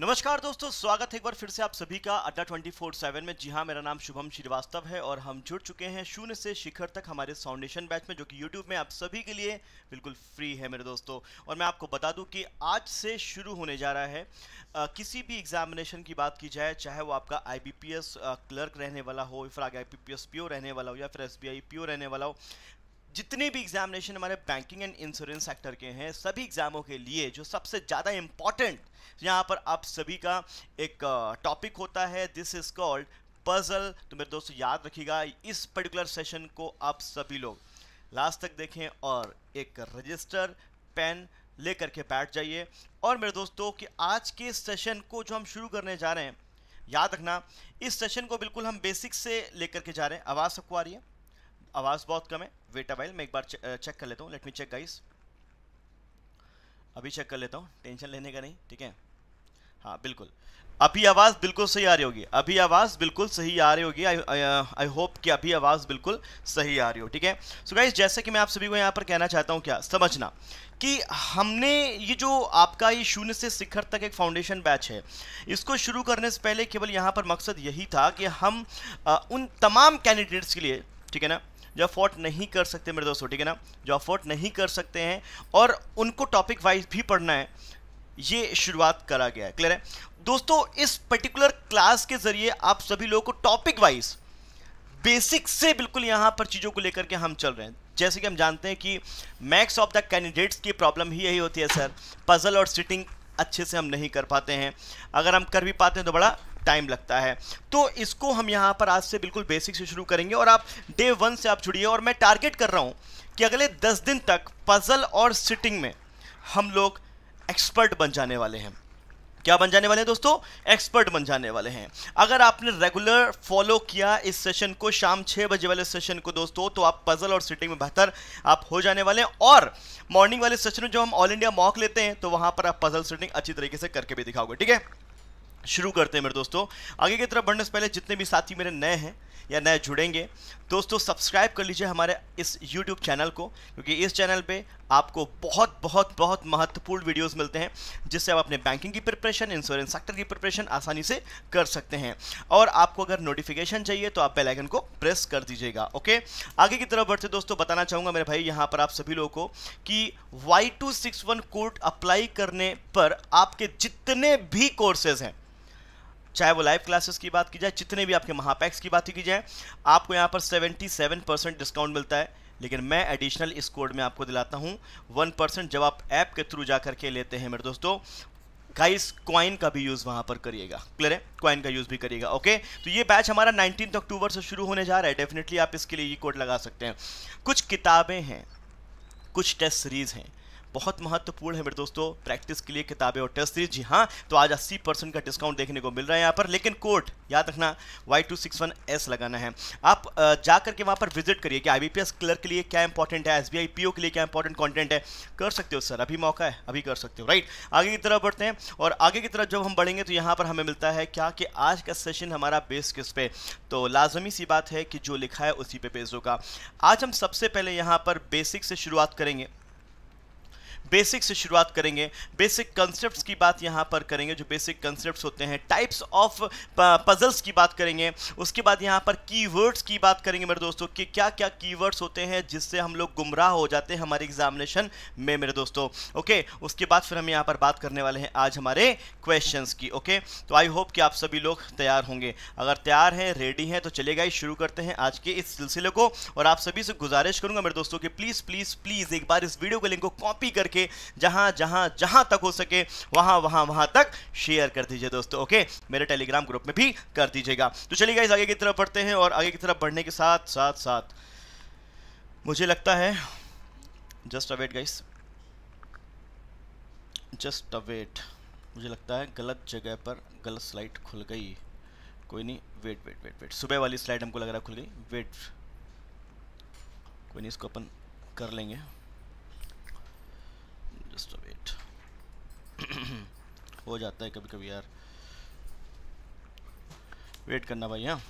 नमस्कार दोस्तों स्वागत है एक बार फिर से आप सभी का अड्डा 24/7 में जी हाँ मेरा नाम शुभम श्रीवास्तव है और हम जुड़ चुके हैं शून्य से शिखर तक हमारे फाउंडेशन बैच में जो कि यूट्यूब में आप सभी के लिए बिल्कुल फ्री है मेरे दोस्तों और मैं आपको बता दूं कि आज से शुरू होने जा रहा है आ, किसी भी एग्जामिनेशन की बात की जाए चाहे वो आपका आई क्लर्क रहने वाला हो फिर आगे आई रहने वाला हो या फिर एस रहने वाला हो जितने भी एग्जामिनेशन हमारे बैंकिंग एंड इंश्योरेंस सेक्टर के हैं सभी एग्जामों के लिए जो सबसे ज़्यादा इम्पॉर्टेंट यहाँ पर आप सभी का एक टॉपिक होता है दिस इज़ कॉल्ड पजल तो मेरे दोस्तों याद रखिएगा इस पर्टिकुलर सेशन को आप सभी लोग लास्ट तक देखें और एक रजिस्टर पेन ले के बैठ जाइए और मेरे दोस्तों कि आज के सेशन को जो हम शुरू करने जा रहे हैं याद रखना इस सेशन को बिल्कुल हम बेसिक से लेकर के जा रहे हैं आवाज़ सबको आ रही है आवाज़ बहुत कम है वेट अवाइल मैं एक बार चेक कर लेता हूँ लेट मी चेक गाइस अभी चेक कर लेता हूँ टेंशन लेने का नहीं ठीक है हाँ बिल्कुल अभी आवाज़ बिल्कुल सही आ रही होगी अभी आवाज़ बिल्कुल सही आ रही होगी आई होप uh, कि अभी आवाज़ बिल्कुल सही आ रही हो ठीक है सो गाइज जैसे कि मैं आप सभी को यहाँ पर कहना चाहता हूँ क्या समझना कि हमने ये जो आपका ये शून्य से शिखर तक एक फाउंडेशन बैच है इसको शुरू करने से पहले केवल यहाँ पर मकसद यही था कि हम आ, उन तमाम कैंडिडेट्स के लिए ठीक है ना जो अफोर्ड नहीं कर सकते मेरे दोस्तों ठीक है ना जो अफोर्ड नहीं कर सकते हैं और उनको टॉपिक वाइज भी पढ़ना है ये शुरुआत करा गया है क्लियर है दोस्तों इस पर्टिकुलर क्लास के ज़रिए आप सभी लोगों को टॉपिक वाइज बेसिक से बिल्कुल यहाँ पर चीज़ों को लेकर के हम चल रहे हैं जैसे कि हम जानते हैं कि मैक्स ऑफ द कैंडिडेट्स की प्रॉब्लम ही यही होती है सर पजल और सिटिंग अच्छे से हम नहीं कर पाते हैं अगर हम कर भी पाते हैं तो बड़ा टाइम लगता है तो इसको हम यहाँ पर आज से बिल्कुल बेसिक से शुरू करेंगे और आप डे वन से आप जुड़िए और मैं टारगेट कर रहा हूँ कि अगले दस दिन तक पज़ल और सिटिंग में हम लोग एक्सपर्ट बन जाने वाले हैं क्या बन जाने वाले हैं दोस्तों एक्सपर्ट बन जाने वाले हैं अगर आपने रेगुलर फॉलो किया इस सेशन को शाम छः बजे वाले सेशन को दोस्तों तो आप पजल और सिटिंग में बेहतर आप हो जाने वाले हैं और मॉर्निंग वाले सेशन में जो हम ऑल इंडिया मॉक लेते हैं तो वहां पर आप पजल सिटिंग अच्छी तरीके से करके भी दिखाओगे ठीक है शुरू करते हैं मेरे दोस्तों आगे की तरफ बढ़ने से पहले जितने भी साथी मेरे नए हैं या नए जुड़ेंगे दोस्तों सब्सक्राइब कर लीजिए हमारे इस YouTube चैनल को क्योंकि इस चैनल पे आपको बहुत बहुत बहुत महत्वपूर्ण वीडियोस मिलते हैं जिससे आप अपने बैंकिंग की प्रिपरेशन इंश्योरेंस सेक्टर की प्रिपरेशन आसानी से कर सकते हैं और आपको अगर नोटिफिकेशन चाहिए तो आप बेल आइकन को प्रेस कर दीजिएगा ओके आगे की तरफ बढ़ते दोस्तों बताना चाहूँगा मेरे भाई यहाँ पर आप सभी लोगों को कि वाई कोड अप्लाई करने पर आपके जितने भी कोर्सेज हैं चाहे वो लाइव क्लासेस की बात की जाए जितने भी आपके महापैक्स की बात की जाए आपको यहाँ पर सेवेंटी सेवन परसेंट डिस्काउंट मिलता है लेकिन मैं एडिशनल इस कोड में आपको दिलाता हूँ वन परसेंट जब आप ऐप के थ्रू जा करके लेते हैं मेरे दोस्तों गाइस क्वाइन का भी यूज़ वहाँ पर करिएगा क्लियर है क्वाइन का यूज़ भी करिएगा ओके तो ये बैच हमारा नाइनटीन अक्टूबर से शुरू होने जा रहा है डेफिनेटली आप इसके लिए ये कोड लगा सकते हैं कुछ किताबें हैं कुछ टेस्ट सीरीज़ हैं बहुत महत्वपूर्ण है मेरे दोस्तों प्रैक्टिस के लिए किताबें और टेस्ट सीरीज जी हाँ तो आज अस्सी परसेंट का डिस्काउंट देखने को मिल रहा है यहाँ पर लेकिन कोड याद रखना Y two six one S लगाना है आप जा करके वहाँ पर विजिट करिए कि आई क्लर्क के लिए क्या इंपॉर्टेंट है एस बी के लिए क्या इंपॉर्टेंट कॉन्टेंट है कर सकते हो सर अभी मौका है अभी कर सकते हो राइट आगे की तरफ बढ़ते हैं और आगे की तरफ जब हम बढ़ेंगे तो यहाँ पर हमें मिलता है क्या कि आज का सेशन हमारा बेस किस पे तो लाजमी सी बात है कि जो लिखा है उसी पे बेस होगा आज हम सबसे पहले यहाँ पर बेसिक से शुरुआत करेंगे बेसिक से शुरुआत करेंगे बेसिक कंसेप्ट की बात यहाँ पर करेंगे जो बेसिक कंसेप्ट होते हैं टाइप्स ऑफ पजल्स की बात करेंगे उसके बाद यहाँ पर कीवर्ड्स की बात करेंगे मेरे दोस्तों कि क्या क्या कीवर्ड्स होते हैं जिससे हम लोग गुमराह हो जाते हैं हमारे एग्जामिनेशन में मेरे दोस्तों ओके उसके बाद फिर हम यहाँ पर बात करने वाले हैं आज हमारे क्वेश्चन की ओके तो आई होप कि आप सभी लोग तैयार होंगे अगर तैयार हैं रेडी हैं तो चलेगा ही शुरू करते हैं आज के इस सिलसिले को और आप सभी से गुजारिश करूंगा मेरे दोस्तों कि प्लीज़ प्लीज़ प्लीज़ एक बार इस वीडियो के लिंक को कॉपी करके सके जहां जहां जहां तक हो सके वहां वहां वहां तक शेयर कर दीजिए दोस्तों ओके मेरे टेलीग्राम ग्रुप में भी कर दीजिएगा तो चलिए गाइज आगे की तरफ बढ़ते हैं और आगे की तरफ बढ़ने के साथ साथ साथ मुझे लगता है just await guys just await मुझे लगता है गलत जगह पर गलत स्लाइड खुल गई कोई नहीं वेट वेट वेट वेट सुबह वाली स्लाइड हमको लग रहा है खुल गई वेट कोई नहीं इसको अपन कर लेंगे हो जाता है कभी कभी यार वेट करना भाई हाँ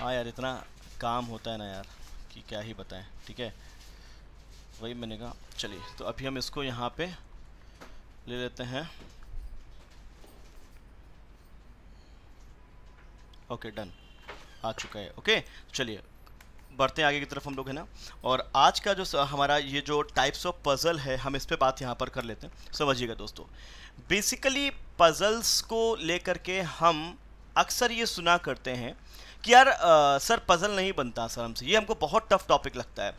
हाँ यार इतना काम होता है ना यार कि क्या ही बताएं ठीक है वही मैंने कहा चलिए तो अभी हम इसको यहाँ पे ले लेते हैं ओके डन आ चुका है ओके चलिए बढ़ते हैं आगे की तरफ हम लोग है ना और आज का जो हमारा ये जो टाइप्स ऑफ पज़ल है हम इस पर बात यहाँ पर कर लेते हैं समझिएगा दोस्तों बेसिकली पज़ल्स को लेकर के हम अक्सर ये सुना करते हैं कि यार आ, सर पज़ल नहीं बनता सर हमसे ये हमको बहुत टफ टॉपिक लगता है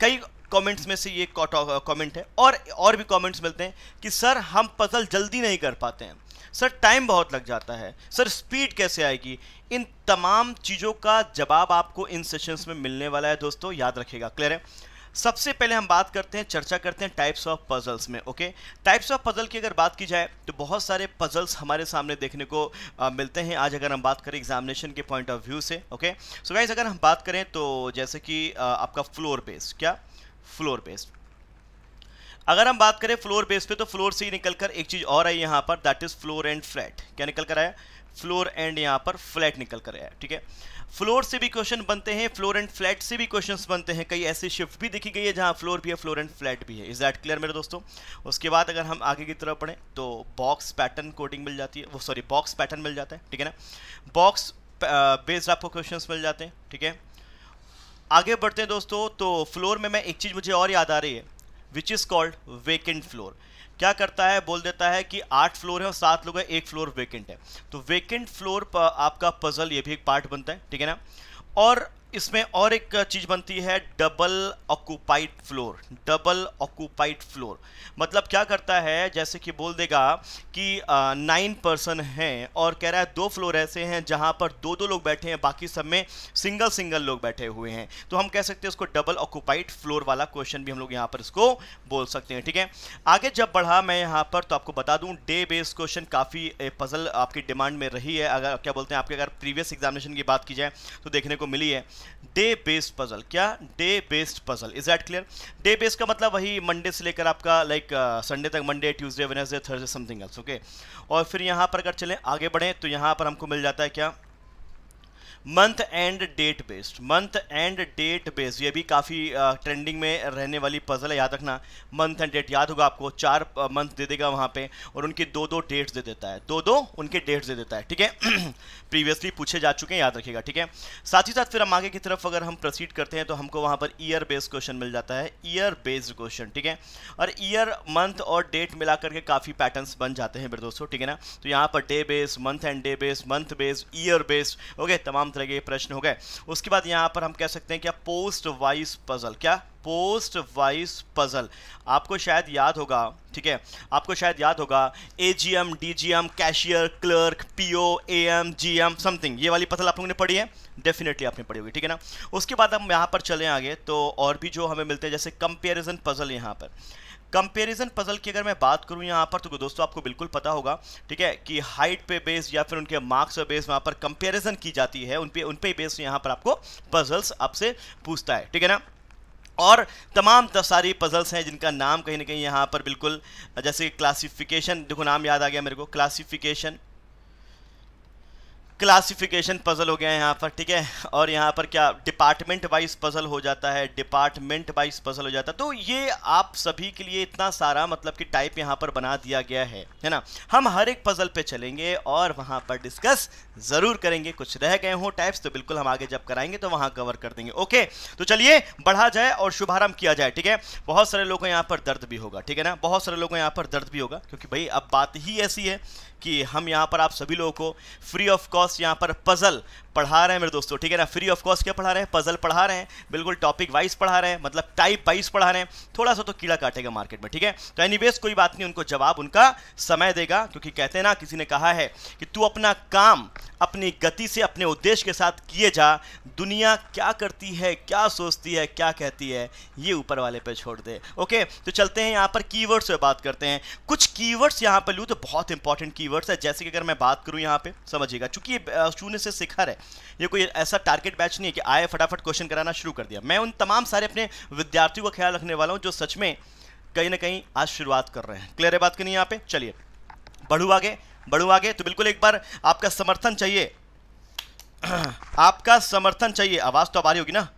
कई कमेंट्स में से ये कमेंट है और और भी कमेंट्स मिलते हैं कि सर हम पज़ल जल्दी नहीं कर पाते हैं सर टाइम बहुत लग जाता है सर स्पीड कैसे आएगी इन तमाम चीज़ों का जवाब आपको इन सेशंस में मिलने वाला है दोस्तों याद रखेगा क्लियर है सबसे पहले हम बात करते हैं चर्चा करते हैं टाइप्स ऑफ पजल्स में ओके टाइप्स ऑफ पजल की अगर बात की जाए तो बहुत सारे पजल्स हमारे सामने देखने को आ, मिलते हैं आज अगर हम बात करें एग्जामिनेशन के पॉइंट ऑफ व्यू से ओके सो गाइज अगर हम बात करें तो जैसे कि आ, आपका फ्लोर बेस्ड क्या फ्लोर बेस्ड अगर हम बात करें फ्लोर बेस पे तो फ्लोर से ही निकल कर एक चीज़ और आई यहाँ पर that is floor and flat क्या निकल कर आया फ्लोर एंड यहाँ पर फ्लैट निकल कर आया ठीक है फ्लोर से भी क्वेश्चन बनते हैं फ्लोर एंड फ्लैट से भी क्वेश्चन बनते हैं कई ऐसी शिफ्ट भी दिखी गई है जहाँ फ्लोर भी है फ्लोर एंड फ्लैट भी है इज दैट क्लियर मेरे दोस्तों उसके बाद अगर हम आगे की तरफ पढ़ें तो बॉक्स पैटर्न कोडिंग मिल जाती है वो सॉरी बॉक्स पैटर्न मिल जाता है ठीक है ना बॉक्स बेस्ड uh, आपको क्वेश्चन मिल जाते हैं ठीक है आगे बढ़ते हैं दोस्तों तो फ्लोर में मैं एक चीज़ मुझे और याद आ रही है which is called vacant floor क्या करता है बोल देता है कि आठ फ्लोर है और सात लोग हैं एक फ्लोर वेकेंट है तो वेकेंट फ्लोर आपका पजल ये भी एक पार्ट बनता है ठीक है ना और इसमें और एक चीज़ बनती है double occupied floor double occupied floor मतलब क्या करता है जैसे कि बोल देगा कि नाइन पर्सन हैं और कह रहा है दो फ्लोर ऐसे हैं जहां पर दो दो लोग बैठे हैं बाकी सब में सिंगल सिंगल लोग बैठे हुए हैं तो हम कह सकते हैं उसको डबल ऑक्यूपाइड फ्लोर वाला क्वेश्चन भी हम लोग यहाँ पर इसको बोल सकते हैं ठीक है आगे जब बढ़ा मैं यहाँ पर तो आपको बता दूँ डे बेस क्वेश्चन काफ़ी पजल आपकी डिमांड में रही है अगर क्या बोलते हैं आपके अगर प्रीवियस एग्जामिनेशन की बात की जाए तो देखने को मिली है डे बेस्ड पजल क्या day based puzzle is that clear day based का मतलब वही मंडे से लेकर आपका लाइक संडे uh, तक Monday Tuesday Wednesday Thursday something else okay और फिर यहाँ पर अगर चलें आगे बढ़ें तो यहाँ पर हमको मिल जाता है क्या month and date based month and date based ये भी काफ़ी ट्रेंडिंग में रहने वाली पजल है याद रखना मंथ एंड डेट याद होगा आपको चार मंथ दे देगा वहाँ पे और उनकी दो दो डेट्स दे देता है दो दो उनके डेट्स दे देता है ठीक है प्रीवियसली पूछे जा चुके हैं याद रखिएगा ठीक है साथ ही साथ फिर हम आगे की तरफ अगर हम प्रोसीड करते हैं तो हमको वहाँ पर ईयर बेस्ड क्वेश्चन मिल जाता है ईयर बेस्ड क्वेश्चन ठीक है और ईयर मंथ और डेट मिला करके काफ़ी पैटर्न बन जाते हैं मेरे दोस्तों ठीक है ना तो यहाँ पर day based month and day based month based year based okay तमाम तरह के प्रश्न हो गए उसके बाद यहाँ पर हम कह सकते हैं क्या पोस्ट वाइज पजल क्या पोस्ट वाइज पजल आपको शायद याद होगा ठीक है आपको शायद याद होगा A G M D G M cashier clerk P O A M G M something ये वाली पजल आप लोगों ने पढ़ी है डेफिनेटली आपने पढ़ी होगी ठीक है ना उसके बाद हम यहाँ पर चले आगे तो और भी जो हमें मिलते हैं जैसे कंपेरिजन पजल यहाँ पर कंपेरिजन पजल की अगर मैं बात करूँ यहाँ पर तो दोस्तों आपको बिल्कुल पता होगा ठीक है कि हाइट पे बेस या फिर उनके मार्क्स पे बेस वहाँ पर कंपेरिजन की जाती है उन पे उन पे बेस यहाँ पर आपको पजल्स आपसे पूछता है ठीक है ना और तमाम सारी पजल्स हैं जिनका नाम कहीं ना कहीं यहाँ पर बिल्कुल जैसे क्लासिफिकेशन देखो नाम याद आ गया मेरे को क्लासिफिकेशन क्लासिफिकेशन पजल हो गया है यहाँ पर ठीक है और यहाँ पर क्या डिपार्टमेंट वाइज पजल हो जाता है डिपार्टमेंट वाइज पजल हो जाता है तो ये आप सभी के लिए इतना सारा मतलब कि टाइप यहाँ पर बना दिया गया है है ना हम हर एक पजल पे चलेंगे और वहाँ पर डिस्कस ज़रूर करेंगे कुछ रह गए हों टाइप्स तो बिल्कुल हम आगे जब कराएंगे तो वहाँ कवर कर देंगे ओके तो चलिए बढ़ा जाए और शुभारंभ किया जाए ठीक है बहुत सारे लोगों यहाँ पर दर्द भी होगा ठीक है ना बहुत सारे लोगों यहाँ पर दर्द भी होगा क्योंकि भाई अब बात ही ऐसी है कि हम यहाँ पर आप सभी लोगों को फ्री ऑफ कॉस्ट पास यहाँ पर पजल पढ़ा रहे हैं मेरे दोस्तों ठीक है ना फ्री ऑफ कॉस्ट क्या पढ़ा रहे हैं पजल पढ़ा रहे हैं बिल्कुल टॉपिक वाइज पढ़ा रहे हैं मतलब टाइप वाइज पढ़ा रहे हैं थोड़ा सा तो कीड़ा काटेगा मार्केट में ठीक है तो एनी कोई बात नहीं उनको जवाब उनका समय देगा क्योंकि कहते हैं ना किसी ने कहा है कि तू अपना काम अपनी गति से अपने उद्देश्य के साथ किए जा दुनिया क्या करती है क्या सोचती है क्या कहती है ये ऊपर वाले पे छोड़ दे ओके तो चलते हैं यहाँ पर कीवर्ड्स पे बात करते हैं कुछ कीवर्ड्स यहाँ पर लूँ तो बहुत इंपॉर्टेंट कीवर्ड्स है जैसे कि अगर मैं बात करूँ यहाँ पे समझिएगा चूंकि शून्य से शिखर है ये कोई ऐसा टारगेट बैच नहीं है कि आए फटाफट क्वेश्चन कराना शुरू कर दिया मैं उन तमाम सारे अपने विद्यार्थियों का ख्याल रखने वाला हूँ जो सच में कहीं ना कहीं आज शुरुआत कर रहे हैं क्लियर है बात करनी यहाँ पे चलिए बढ़ू आगे बढ़ू आगे तो बिल्कुल एक बार आपका समर्थन चाहिए आपका समर्थन चाहिए आवाज़ तो अब आ रही होगी ना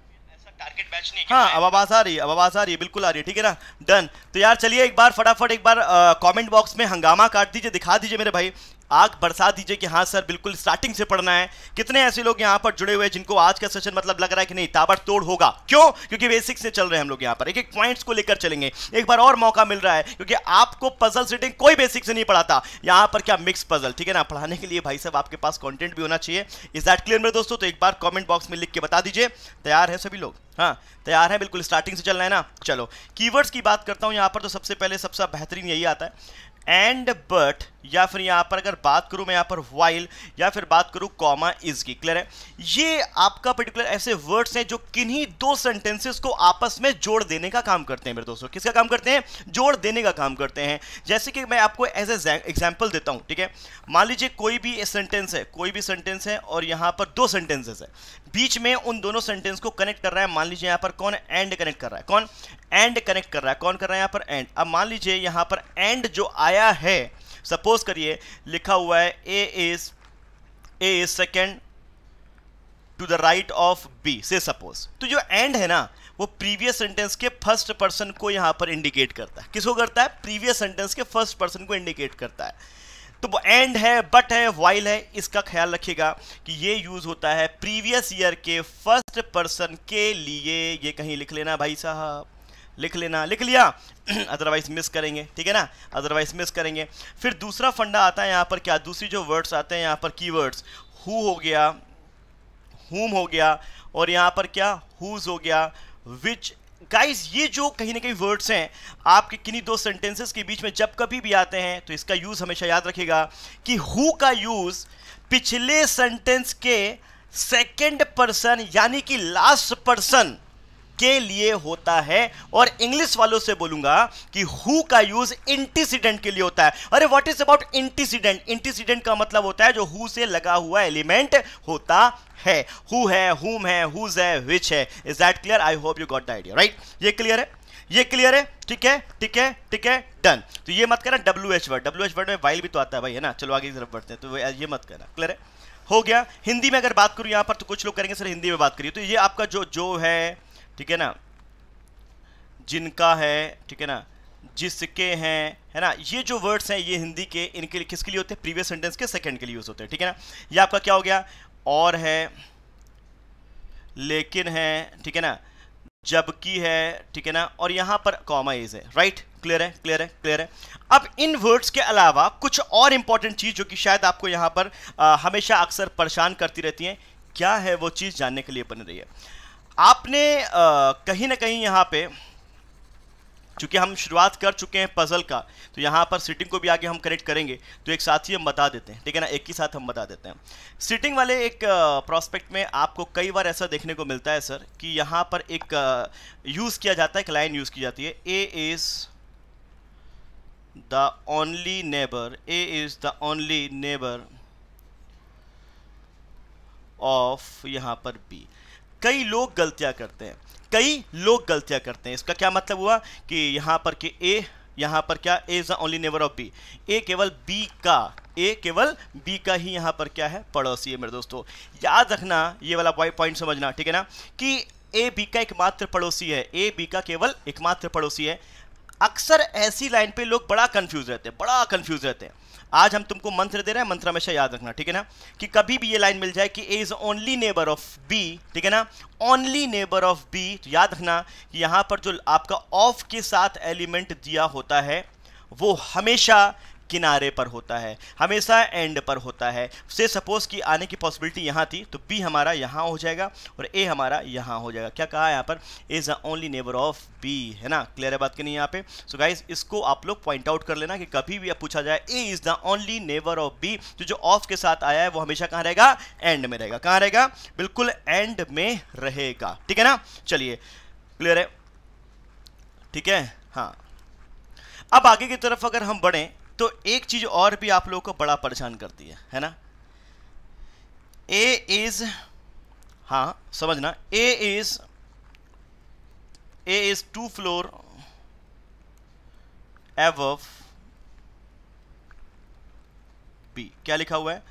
टारगेट बैच नहीं हाँ अब आवाज आ रही है अब आवाज आ रही है बिल्कुल आ रही है ठीक है ना डन तो यार चलिए एक बार फटाफट एक बार कमेंट बॉक्स में हंगामा काट दीजिए दिखा दीजिए मेरे भाई आग बरसा दीजिए कि हाँ सर बिल्कुल स्टार्टिंग से पढ़ना है कितने ऐसे लोग यहाँ पर जुड़े हुए हैं जिनको आज का सेशन मतलब लग रहा है कि नहीं तोड़ होगा क्यों क्योंकि बेसिक से चल रहे हैं हम लोग यहाँ पर एक एक पॉइंट्स को लेकर चलेंगे एक बार और मौका मिल रहा है क्योंकि आपको पजल सेटिंग कोई बेसिक से नहीं पढ़ाता यहाँ पर क्या मिक्स पजल ठीक है ना पढ़ाने के लिए भाई साहब आपके पास कॉन्टेंट भी होना चाहिए इज दैट क्लियर मेरे दोस्तों तो एक बार कॉमेंट बॉक्स में लिख के बता दीजिए तैयार है सभी लोग हाँ तैयार है बिल्कुल स्टार्टिंग से चलना है ना चलो कीवर्ड्स की बात करता हूँ यहाँ पर तो सबसे पहले सबसे बेहतरीन यही आता है एंड बट या फिर यहां पर अगर बात करूं मैं यहाँ पर वाइल या फिर बात करूँ कॉमा इज की क्लियर है ये आपका पर्टिकुलर ऐसे वर्ड्स हैं जो किन्हीं दो सेंटेंसेस को आपस में जोड़ देने का काम करते हैं मेरे दोस्तों किसका काम करते हैं जोड़ देने का काम करते हैं जैसे कि मैं आपको एज ए एग्जाम्पल देता हूं ठीक है मान लीजिए कोई भी सेंटेंस है कोई भी सेंटेंस है और यहाँ पर दो सेंटेंसेस है बीच में उन दोनों सेंटेंस को कनेक्ट कर रहा है मान लीजिए यहां पर कौन एंड कनेक्ट कर रहा है कौन एंड कनेक्ट कर रहा है कौन कर रहा है यहां पर एंड अब मान लीजिए यहां पर एंड जो आया है सपोज करिए लिखा हुआ है A is A is second to the right of B से सपोज तो जो एंड है ना वो प्रीवियस सेंटेंस के फर्स्ट पर्सन को यहां पर इंडिकेट करता है किसको करता है प्रीवियस सेंटेंस के फर्स्ट पर्सन को इंडिकेट करता है तो एंड है बट है वाइल है इसका ख्याल रखिएगा कि ये यूज होता है प्रीवियस ईयर के फर्स्ट पर्सन के लिए ये कहीं लिख लेना भाई साहब लिख लेना लिख लिया अदरवाइज मिस करेंगे ठीक है ना अदरवाइज मिस करेंगे फिर दूसरा फंडा आता है यहाँ पर क्या दूसरी जो वर्ड्स आते हैं यहाँ पर की वर्ड्स हु हो गया हुम हो गया और यहाँ पर क्या हुज हो गया विच गाइज ये जो कहीं ना कहीं वर्ड्स हैं आपके किन्हीं दो सेंटेंसेस के बीच में जब कभी भी आते हैं तो इसका यूज़ हमेशा याद रखेगा कि हु का यूज़ पिछले सेंटेंस के सेकेंड पर्सन यानी कि लास्ट पर्सन के लिए होता है और इंग्लिश वालों से बोलूंगा कि हु का यूज इंटीसीडेंट के लिए होता है अरे what is about antecedent antecedent का मतलब होता है जो हु से लगा हुआ एलिमेंट होता है हु है हुम है हुज है विच है is that clear I hope you got the idea right ये क्लियर है ये क्लियर है ठीक है ठीक है ठीक है डन तो ये मत करना W H word W H word में वाइल भी तो आता है भाई है ना चलो आगे की तरफ बढ़ते हैं तो ये मत करना क्लियर है हो गया हिंदी में अगर बात करूं यहां पर तो कुछ लोग करेंगे सर हिंदी में बात करिए तो ये आपका जो जो है ठीक है ना जिनका है ठीक है ना जिसके हैं है ना ये जो वर्ड्स हैं ये हिंदी के इनके लिए किसके लिए होते हैं प्रीवियस सेंटेंस के सेकंड के लिए यूज़ होते हैं ठीक है ना ये आपका क्या हो गया और है लेकिन है ठीक है ना जबकि है ठीक है ना और यहां पर कॉमा इज है राइट क्लियर है क्लियर है क्लियर है अब इन वर्ड्स के अलावा कुछ और इंपॉर्टेंट चीज़ जो कि शायद आपको यहां पर आ, हमेशा अक्सर परेशान करती रहती है क्या है वो चीज़ जानने के लिए बन रही है आपने कहीं ना कहीं यहाँ पे चूँकि हम शुरुआत कर चुके हैं पज़ल का तो यहाँ पर सिटिंग को भी आगे हम कनेक्ट करेंगे तो एक साथ ही हम बता देते हैं ठीक है ना एक ही साथ हम बता देते हैं सिटिंग वाले एक प्रॉस्पेक्ट में आपको कई बार ऐसा देखने को मिलता है सर कि यहाँ पर एक यूज़ किया जाता है एक लाइन यूज़ की जाती है A is the only neighbour A is the only neighbour of यहाँ पर बी कई लोग गलतियां करते हैं कई लोग गलतियां करते हैं इसका क्या मतलब हुआ कि यहाँ पर कि ए यहाँ पर क्या A is the only neighbour of B A केवल बी का ए केवल बी का ही यहाँ पर क्या है पड़ोसी है मेरे दोस्तों याद रखना ये वाला पॉइंट समझना ठीक है ना कि ए बी का एकमात्र पड़ोसी है ए बी का केवल एकमात्र पड़ोसी है अक्सर ऐसी लाइन पे लोग बड़ा कंफ्यूज रहते हैं बड़ा कंफ्यूज रहते हैं आज हम तुमको मंत्र दे रहे हैं मंत्र हमेशा याद रखना ठीक है ना कि कभी भी ये लाइन मिल जाए कि A is only neighbour of B ठीक है ना ओनली नेबर ऑफ बी तो याद रखना कि यहां पर जो आपका ऑफ के साथ एलिमेंट दिया होता है वो हमेशा किनारे पर होता है हमेशा एंड पर होता है से सपोज कि आने की पॉसिबिलिटी यहाँ थी तो बी हमारा यहाँ हो जाएगा और ए हमारा यहाँ हो जाएगा क्या कहा यहाँ पर is the only neighbour of B है ना क्लियर है बात करनी नहीं यहाँ पे सो so गाइज इसको आप लोग पॉइंट आउट कर लेना कि कभी भी पूछा जाए A is the only neighbour of B तो जो ऑफ के साथ आया है वो हमेशा कहाँ रहेगा एंड में रहेगा कहाँ रहेगा बिल्कुल एंड में रहेगा ठीक है ना चलिए क्लियर है ठीक है हाँ अब आगे की तरफ अगर हम बढ़ें तो एक चीज़ और भी आप लोगों को बड़ा परेशान करती है है ना ए इज हाँ समझना A is A is two floor above B क्या लिखा हुआ है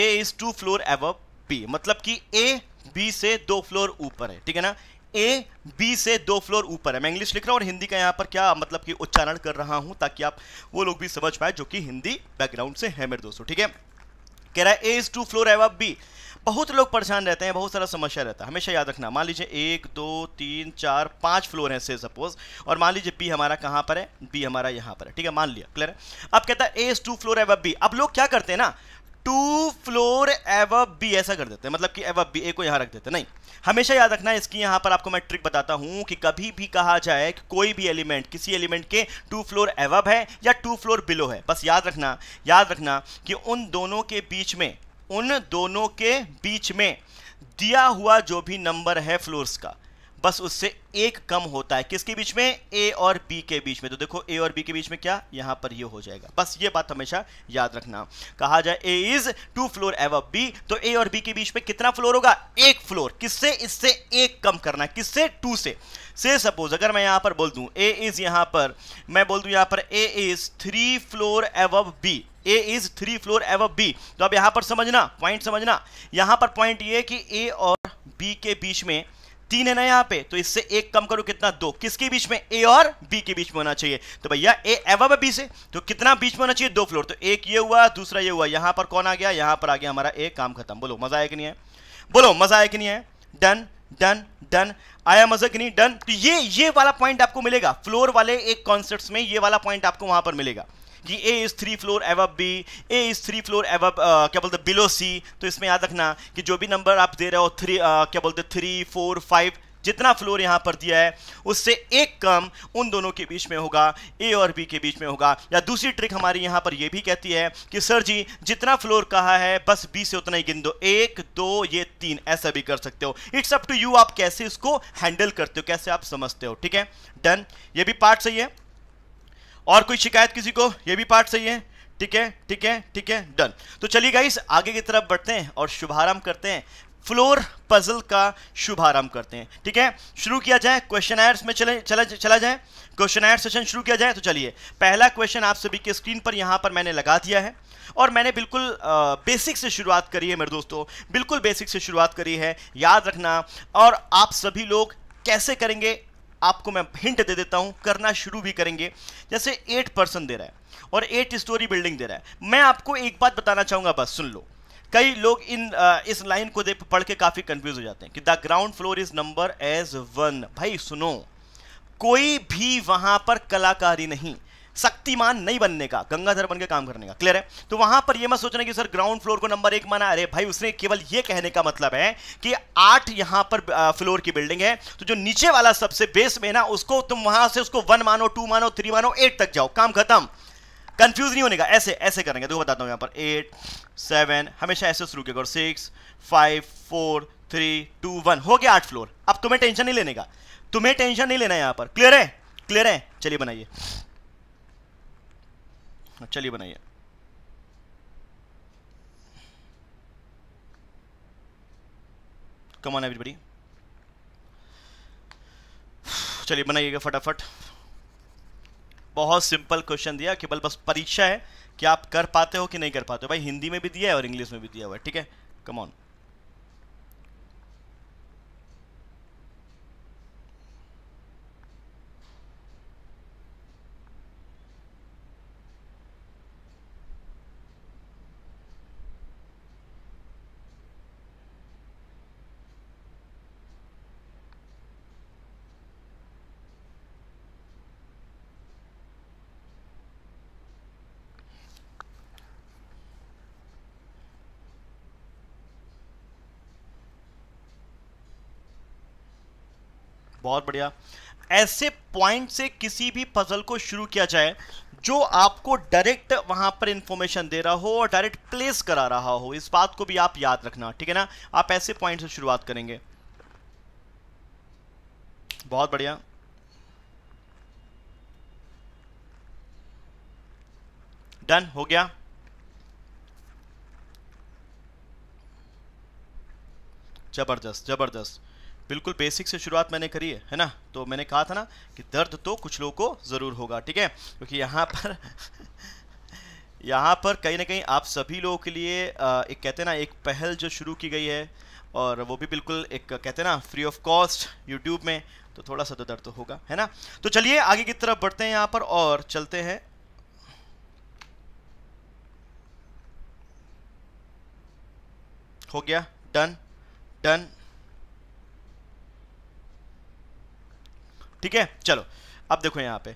A is two floor above B मतलब कि ए बी से दो फ्लोर ऊपर है ठीक है ना ए बी से दो फ्लोर ऊपर है मैं इंग्लिश लिख रहा हूँ और हिंदी का यहाँ पर क्या मतलब कि उच्चारण कर रहा हूँ ताकि आप वो लोग भी समझ पाए जो कि हिंदी बैकग्राउंड से है मेरे दोस्तों ठीक है कह रहा है A is two floor above B बहुत लोग परेशान रहते हैं बहुत सारा समस्या रहता है हमेशा याद रखना मान लीजिए एक दो तीन चार पाँच फ्लोर हैं से सपोज और मान लीजिए बी हमारा कहाँ पर है बी हमारा यहाँ पर है ठीक है मान लिया क्लियर है अब कहता है ए इज टू फ्लोर वह बी अब लोग क्या करते हैं ना टू फ्लोर एव बी ऐसा कर देते हैं मतलब कि एव बी ए को यहाँ रख देते हैं नहीं हमेशा याद रखना इसकी यहाँ पर आपको मैं ट्रिक बताता हूँ कि कभी भी कहा जाए कि कोई भी एलिमेंट किसी एलिमेंट के टू फ्लोर एवब है या टू फ्लोर बिलो है बस याद रखना याद रखना कि उन दोनों के बीच में उन दोनों के बीच में दिया हुआ जो भी नंबर है फ्लोर्स का बस उससे एक कम होता है किसके बीच में ए और बी के बीच में तो देखो ए और बी के बीच में क्या यहां पर ये यह हो जाएगा बस ये बात हमेशा याद रखना कहा जाए A is two floor above B तो ए और बी के बीच में कितना फ्लोर होगा एक फ्लोर किससे इससे एक कम करना किससे टू से से सपोज अगर मैं यहां पर बोल दूं ए इज यहां पर मैं बोल दूं यहां पर A is three floor above B A is three floor above B तो अब यहां पर समझना पॉइंट समझना यहां पर पॉइंट ये कि ए और बी के बीच में तीन है ना यहाँ पे तो इससे एक कम करो कितना दो किसके बीच में ए और बी के बीच में होना चाहिए तो भैया ए एवब बी से तो कितना बीच में होना चाहिए दो फ्लोर तो एक ये हुआ दूसरा ये हुआ यहां पर कौन आ गया यहां पर आ गया हमारा ए काम खत्म बोलो मजा आया कि नहीं है बोलो मजा आया कि नहीं है डन डन डन आया मजा कि नहीं डन तो ये ये वाला पॉइंट आपको मिलेगा फ्लोर वाले एक कॉन्सेप्ट में ये वाला पॉइंट आपको वहां पर मिलेगा कि A is three floor above B A is three floor above क्या बोलते बिलो सी तो इसमें याद रखना कि जो भी नंबर आप दे रहे हो थ्री uh, क्या बोलते थ्री फोर फाइव जितना फ्लोर यहाँ पर दिया है उससे एक कम उन दोनों के बीच में होगा ए और बी के बीच में होगा या दूसरी ट्रिक हमारी यहाँ पर यह भी कहती है कि सर जी जितना फ्लोर कहा है बस बी से उतना ही गिन दो एक दो ये तीन ऐसा भी कर सकते हो इट्स अप टू यू आप कैसे इसको हैंडल करते हो कैसे आप समझते हो ठीक है डन ये भी पार्ट सही है और कोई शिकायत किसी को ये भी पार्ट सही है ठीक है ठीक है ठीक है डन तो चलिए गाइस आगे की तरफ बढ़ते हैं और शुभारंभ करते हैं फ्लोर पजल का शुभारंभ करते हैं ठीक है शुरू किया जाए क्वेश्चन आयर्स में चले चला चला जाए क्वेश्चन आयर सेशन शुरू किया जाए तो चलिए पहला क्वेश्चन आप सभी के स्क्रीन पर यहाँ पर मैंने लगा दिया है और मैंने बिल्कुल आ, बेसिक से शुरुआत करी है मेरे दोस्तों बिल्कुल बेसिक से शुरुआत करी है याद रखना और आप सभी लोग कैसे करेंगे आपको मैं हिंट दे देता हूं करना शुरू भी करेंगे जैसे एट पर्सन दे रहा है और एट स्टोरी बिल्डिंग दे रहा है मैं आपको एक बात बताना चाहूंगा बस सुन लो कई लोग इन आ, इस लाइन को देख पढ़ के काफी कंफ्यूज हो जाते हैं कि the ground floor is number as one भाई सुनो कोई भी वहां पर कलाकारी नहीं शक्तिमान नहीं बनने का गंगाधर बन के काम करने का क्लियर है तो वहां पर यह मत सोचना कि सर ग्राउंड फ्लोर को नंबर एक माना अरे भाई उसने केवल यह कहने का मतलब है कि आठ यहां पर फ्लोर की बिल्डिंग है तो जो नीचे वाला सबसे बेस में ना उसको तुम वहां से उसको वन मानो टू मानो थ्री मानो एट तक जाओ काम खत्म कंफ्यूज नहीं होने का ऐसे ऐसे करेंगे दो बताता हूं यहां पर एट सेवन हमेशा ऐसे शुरू किया करो six five four three two one हो गया आठ फ्लोर अब तुम्हें टेंशन नहीं लेने का तुम्हें टेंशन नहीं लेना यहां पर क्लियर है क्लियर है चलिए बनाइए हाँ, चलिए बनाइए कम ऑन एवरीबडी चलिए बनाइएगा फटाफट बहुत सिंपल क्वेश्चन दिया केवल बस परीक्षा है कि आप कर पाते हो कि नहीं कर पाते हो भाई हिंदी में भी दिया है और इंग्लिश में भी दिया हुआ है ठीक है कम ऑन बहुत बढ़िया ऐसे पॉइंट से किसी भी पजल को शुरू किया जाए जो आपको डायरेक्ट वहां पर इंफॉर्मेशन दे रहा हो और डायरेक्ट प्लेस करा रहा हो इस बात को भी आप याद रखना ठीक है ना आप ऐसे पॉइंट से शुरुआत करेंगे बहुत बढ़िया डन हो गया जबरदस्त जबरदस्त बिल्कुल बेसिक से शुरुआत मैंने करी है है ना तो मैंने कहा था ना कि दर्द तो कुछ लोगों को ज़रूर होगा ठीक है क्योंकि यहाँ पर यहाँ पर कहीं ना कहीं आप सभी लोगों के लिए एक कहते हैं ना एक पहल जो शुरू की गई है और वो भी बिल्कुल एक कहते हैं ना फ्री ऑफ कॉस्ट यूट्यूब में तो थोड़ा सा तो दर्द तो होगा है ना तो चलिए आगे की तरफ बढ़ते हैं यहाँ पर और चलते हैं हो गया डन डन ठीक है चलो अब देखो यहाँ पे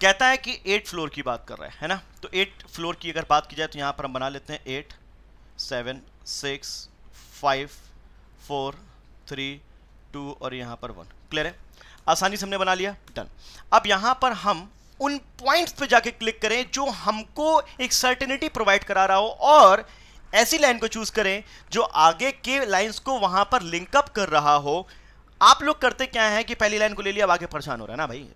कहता है कि एट फ्लोर की बात कर रहा है है ना तो एट फ्लोर की अगर बात की जाए तो यहाँ पर हम बना लेते हैं eight seven six five four three two और यहाँ पर वन क्लियर है आसानी से हमने बना लिया डन अब यहाँ पर हम उन पॉइंट्स पे जाके क्लिक करें जो हमको एक सर्टेनिटी प्रोवाइड करा रहा हो और ऐसी लाइन को चूज करें जो आगे के लाइंस को वहां पर लिंकअप कर रहा हो आप लोग करते क्या है कि पहली लाइन को ले लिया अब आगे परेशान हो रहा है ना भाई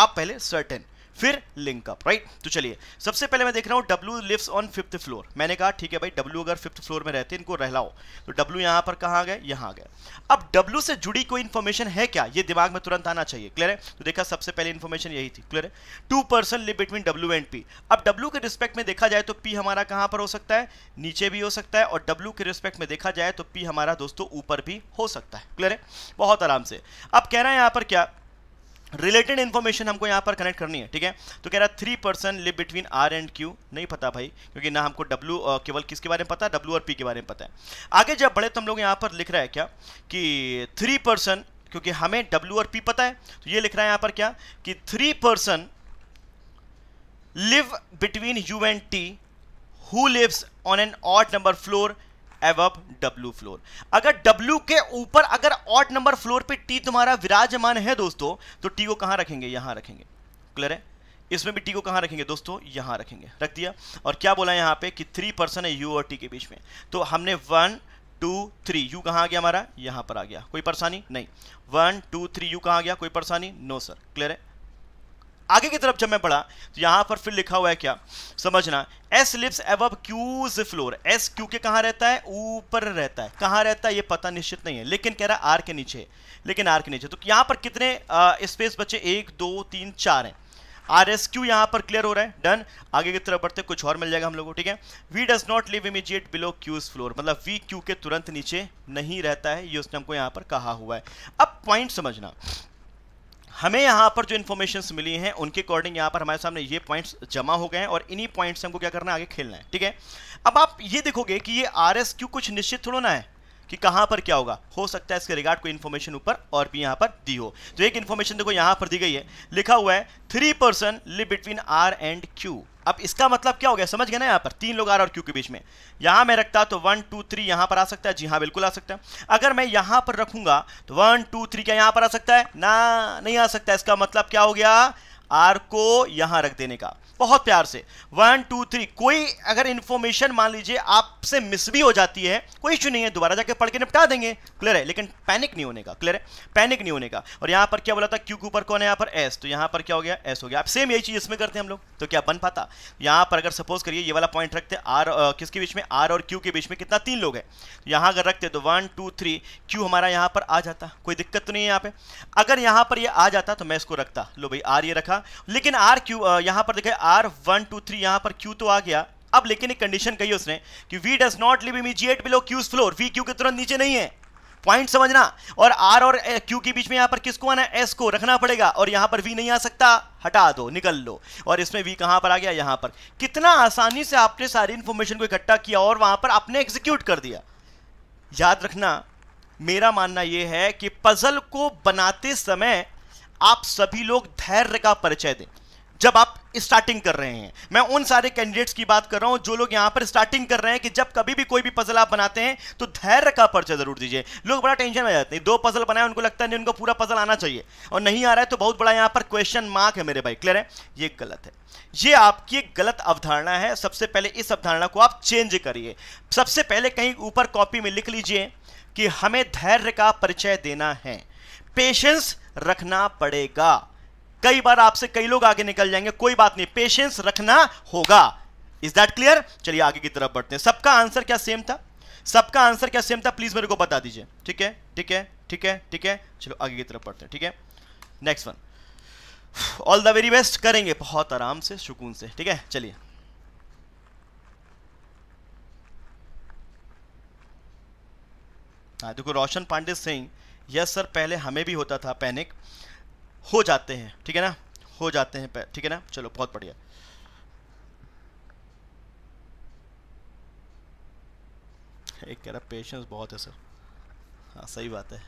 आप पहले सर्टेन फिर लिंकअप राइट तो चलिए सबसे पहले मैं देख रहा हूँ W lives on fifth floor मैंने कहा ठीक है भाई डब्ल्यू अगर फिफ्थ फ्लोर में रहते इनको रहलाओ तो डब्ल्यू यहाँ पर कहाँ गए यहाँ गए अब डब्ल्यू से जुड़ी कोई इन्फॉर्मेशन है क्या ये दिमाग में तुरंत आना चाहिए क्लियर है तो देखा सबसे पहले इन्फॉर्मेशन यही थी क्लियर है two person live between W and P अब डब्ल्यू के रिस्पेक्ट में देखा जाए तो पी हमारा कहाँ पर हो सकता है नीचे भी हो सकता है और डब्ल्यू के रिस्पेक्ट में देखा जाए तो पी हमारा दोस्तों ऊपर भी हो सकता है क्लियर है बहुत आराम से अब कह रहे हैं यहाँ पर क्या रिलेटेड इन्फॉर्मेशन हमको यहाँ पर कनेक्ट करनी है ठीक है तो कह रहा है three person live between R and Q नहीं पता भाई क्योंकि ना हमको डब्ल्यू केवल किसके बारे में पता है डब्ल्यू और पी के बारे में पता है आगे जब बढ़े तो हम लोग यहाँ पर लिख रहा है क्या कि थ्री पर्सन क्योंकि हमें डब्ल्यू और पी पता है तो ये लिख रहा है यहाँ पर क्या कि three person live between U and T who lives on an odd number floor above W floor अगर डब्ल्यू के ऊपर अगर ऑट नंबर फ्लोर पे टी तुम्हारा विराजमान है दोस्तों तो टी को कहां रखेंगे यहां रखेंगे क्लियर है इसमें भी टी को कहां रखेंगे दोस्तों यहां रखेंगे रख दिया और क्या बोला यहां पे कि थ्री पर्सन है यू और टी के बीच में तो हमने वन टू थ्री यू कहां आ गया हमारा यहां पर आ गया कोई परेशानी नहीं वन टू थ्री यू कहां आ गया कोई परेशानी नो सर क्लियर है आगे की तरफ जब मैं पढ़ा तो यहां पर फिर लिखा हुआ है क्या समझना S lives above Q's floor S Q के कहाँ रहता है ऊपर रहता है कहां रहता है ये पता निश्चित नहीं है लेकिन कह रहा है आर के नीचे लेकिन आर के नीचे तो यहां पर कितने स्पेस बचे एक दो तीन चार हैं आर एस क्यू यहां पर क्लियर हो रहा है डन आगे की तरफ बढ़ते कुछ और मिल जाएगा हम लोगों को ठीक है V does not live immediate below Q's floor मतलब वी क्यू के तुरंत नीचे नहीं रहता है ये उसने हमको यहां पर कहा हुआ है अब पॉइंट समझना हमें यहाँ पर जो इन्फॉर्मेशन मिली हैं उनके अकॉर्डिंग यहाँ पर हमारे सामने ये पॉइंट्स जमा हो गए हैं और इन्हीं पॉइंट्स हमको क्या करना है आगे खेलना है ठीक है अब आप ये देखोगे कि ये आर एस क्यू कुछ निश्चित थोड़ा ना है कि कहाँ पर क्या होगा हो सकता है इसके रिगार्ड कोई इन्फॉर्मेशन ऊपर और भी यहाँ पर दी हो तो एक इन्फॉर्मेशन देखो यहाँ पर दी गई है लिखा हुआ है three person live between R and Q अब इसका मतलब क्या हो गया समझ गए ना यहाँ पर तीन लोग आर और क्यू के बीच में यहाँ मैं रखता तो वन टू थ्री यहाँ पर आ सकता है जी हाँ बिल्कुल आ सकता है अगर मैं यहाँ पर रखूंगा तो वन टू थ्री क्या यहाँ पर आ सकता है ना नहीं आ सकता इसका मतलब क्या हो गया आर को यहां रख देने का बहुत प्यार से वन टू थ्री कोई अगर इन्फॉर्मेशन मान लीजिए आपसे मिस भी हो जाती है कोई इश्यू नहीं है दोबारा जाके पढ़ के निपटा देंगे क्लियर है लेकिन पैनिक नहीं होने का क्लियर है पैनिक नहीं होने का और यहां पर क्या बोला था क्यू के ऊपर कौन है यहां पर एस तो यहां पर क्या हो गया एस हो गया आप सेम यही चीज इसमें करते हैं हम लोग तो क्या बन पाता यहां पर अगर सपोज करिए ये वाला पॉइंट रखते आर किसके बीच में आर और क्यू के बीच में कितना तीन लोग है तो यहां अगर रखते तो वन टू थ्री क्यू हमारा यहां पर आ जाता कोई दिक्कत तो नहीं है यहां पर अगर यहां पर यह आ जाता तो मैं इसको रखता लो भाई आर ये रखा होगा लेकिन आर क्यू यहाँ पर देखिए आर वन टू थ्री यहाँ पर क्यू तो आ गया अब लेकिन एक कंडीशन कही उसने कि V does not live immediate below Q's floor V Q के तुरंत नीचे नहीं है पॉइंट समझना और आर और क्यू के बीच में यहां पर किसको आना एस को रखना पड़ेगा और यहां पर वी नहीं आ सकता हटा दो निकल लो और इसमें वी कहां पर आ गया यहां पर कितना आसानी से आपने सारी इंफॉर्मेशन को इकट्ठा किया और वहां पर आपने एग्जीक्यूट कर दिया याद रखना मेरा मानना यह है कि पजल को बनाते समय आप सभी लोग धैर्य का परिचय दें जब आप स्टार्टिंग कर रहे हैं मैं उन सारे कैंडिडेट्स की बात कर रहा हूं जो लोग यहां पर स्टार्टिंग कर रहे हैं कि जब कभी भी कोई भी पजल आप बनाते हैं तो धैर्य का परिचय जरूर दीजिए लोग बड़ा टेंशन में जाते हैं दो पजल बनाए उनको लगता है नहीं उनको पूरा पजल आना चाहिए और नहीं आ रहा है तो बहुत बड़ा यहां पर क्वेश्चन मार्क है मेरे भाई क्लियर है ये गलत है ये आपकी एक गलत अवधारणा है सबसे पहले इस अवधारणा को आप चेंज करिए सबसे पहले कहीं ऊपर कॉपी में लिख लीजिए कि हमें धैर्य का परिचय देना है पेशेंस रखना पड़ेगा कई बार आपसे कई लोग आगे निकल जाएंगे कोई बात नहीं पेशेंस रखना होगा इज दैट क्लियर चलिए आगे की तरफ बढ़ते हैं सबका आंसर क्या सेम था सबका आंसर क्या सेम था प्लीज मेरे को बता दीजिए ठीक है ठीक है ठीक है ठीक है चलो आगे की तरफ बढ़ते हैं ठीक है next one all the very best करेंगे बहुत आराम से सुकून से ठीक है चलिए हाँ, देखो रोशन पांडे सिंह यस सर पहले हमें भी होता था पैनिक हो जाते हैं ठीक है ना हो जाते हैं ठीक है ना चलो बहुत बढ़िया एक कह रहा पेशेंस बहुत है सर हाँ सही बात है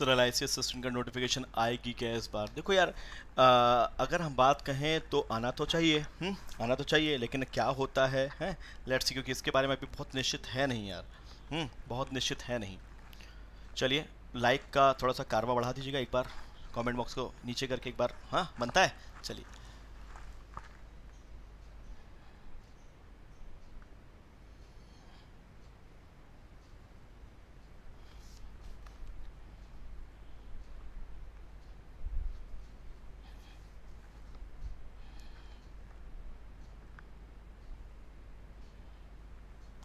सर एल असिस्टेंट का नोटिफिकेशन आएगी क्या इस बार देखो यार आ, अगर हम बात कहें तो आना तो चाहिए हुँ? हम्म, आना तो चाहिए लेकिन क्या होता है हैं लेट्स सी क्योंकि इसके बारे में अभी बहुत निश्चित है नहीं यार हुँ? हम्म, बहुत निश्चित है नहीं चलिए लाइक का थोड़ा सा कारवा बढ़ा दीजिएगा एक बार कमेंट बॉक्स को नीचे करके एक बार हाँ बनता है चलिए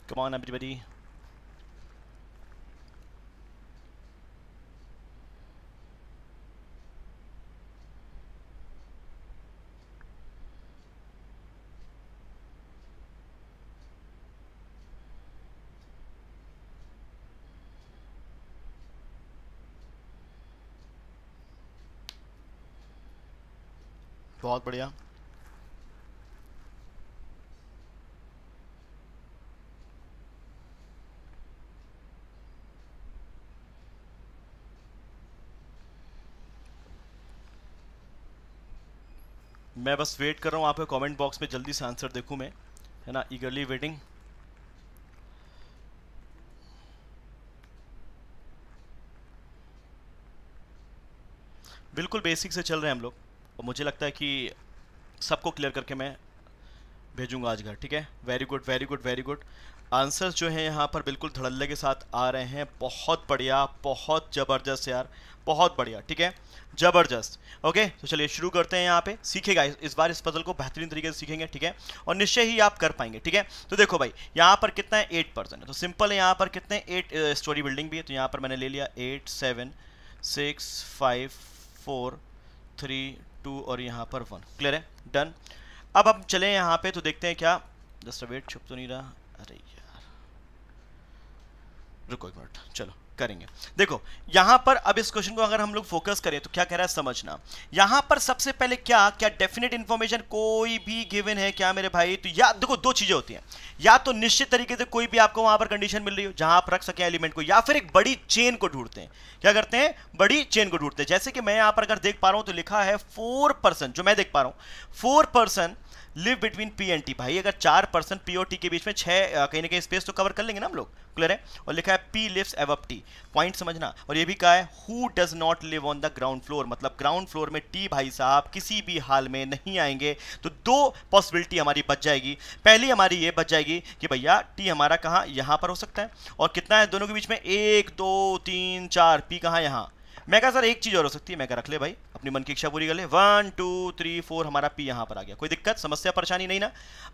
Come on, everybody. बहुत बढ़िया मैं बस वेट कर रहा हूँ आपके कमेंट बॉक्स में जल्दी से आंसर देखूँ मैं है ना ईगरली वेटिंग बिल्कुल बेसिक से चल रहे हैं हम लोग और मुझे लगता है कि सबको क्लियर करके मैं भेजूंगा आज घर ठीक है very good very good very good answers जो हैं यहाँ पर बिल्कुल धड़ल्ले के साथ आ रहे हैं बहुत बढ़िया बहुत ज़बरदस्त यार बहुत बढ़िया ठीक है ज़बरदस्त ओके तो चलिए शुरू करते हैं यहाँ पे सीखेगा इस बार इस पजल को बेहतरीन तरीके से सीखेंगे ठीक है और निश्चय ही आप कर पाएंगे ठीक है तो देखो भाई यहाँ पर कितना है एट परसेंट है तो सिंपल है यहाँ पर कितने एट स्टोरी बिल्डिंग भी है तो यहाँ पर मैंने ले लिया eight seven six five four three two और यहाँ पर वन क्लियर है डन अब हम चले यहाँ पे तो देखते हैं क्या जस्ट वेट छुप तो नहीं रहा अरे यार रुको एक मिनट चलो करेंगे देखो यहां पर अब इस क्वेश्चन को अगर हम लोग फोकस करें तो क्या कह रहा है समझना यहां पर सबसे पहले क्या क्या डेफिनेट इंफॉर्मेशन कोई भी गिवन है क्या मेरे भाई तो या देखो दो चीजें होती हैं या तो निश्चित तरीके से कोई भी आपको वहां पर कंडीशन मिल रही हो जहां आप रख सके एलिमेंट को या फिर एक बड़ी चेन को ढूंढते हैं क्या करते हैं बड़ी चेन को ढूंढते हैं जैसे कि मैं यहां पर अगर देख पा रहा हूं तो लिखा है फोर जो मैं देख पा रहा हूं four live between P and T भाई अगर चार पर्सन पी और टी के बीच में छः कहीं ना कहीं स्पेस तो कवर कर लेंगे ना हम लोग क्लियर है और लिखा है P lives above T point समझना और ये भी कहा है who does not live on the ground floor मतलब ग्राउंड फ्लोर में टी भाई साहब किसी भी हाल में नहीं आएंगे तो दो पॉसिबिलिटी हमारी बच जाएगी पहली हमारी ये बच जाएगी कि भैया टी हमारा कहाँ यहाँ पर हो सकता है और कितना है दोनों के बीच में एक दो तीन चार पी कहाँ यहाँ मैं कहा सर एक चीज़ और हो सकती है मैं कहा रख ले भाई अपनी मन की इच्छा पूरी कर ले वन टू थ्री फोर हमारा पी यहाँ पर आ गया कोई दिक्कत समस्या परेशानी नहीं ना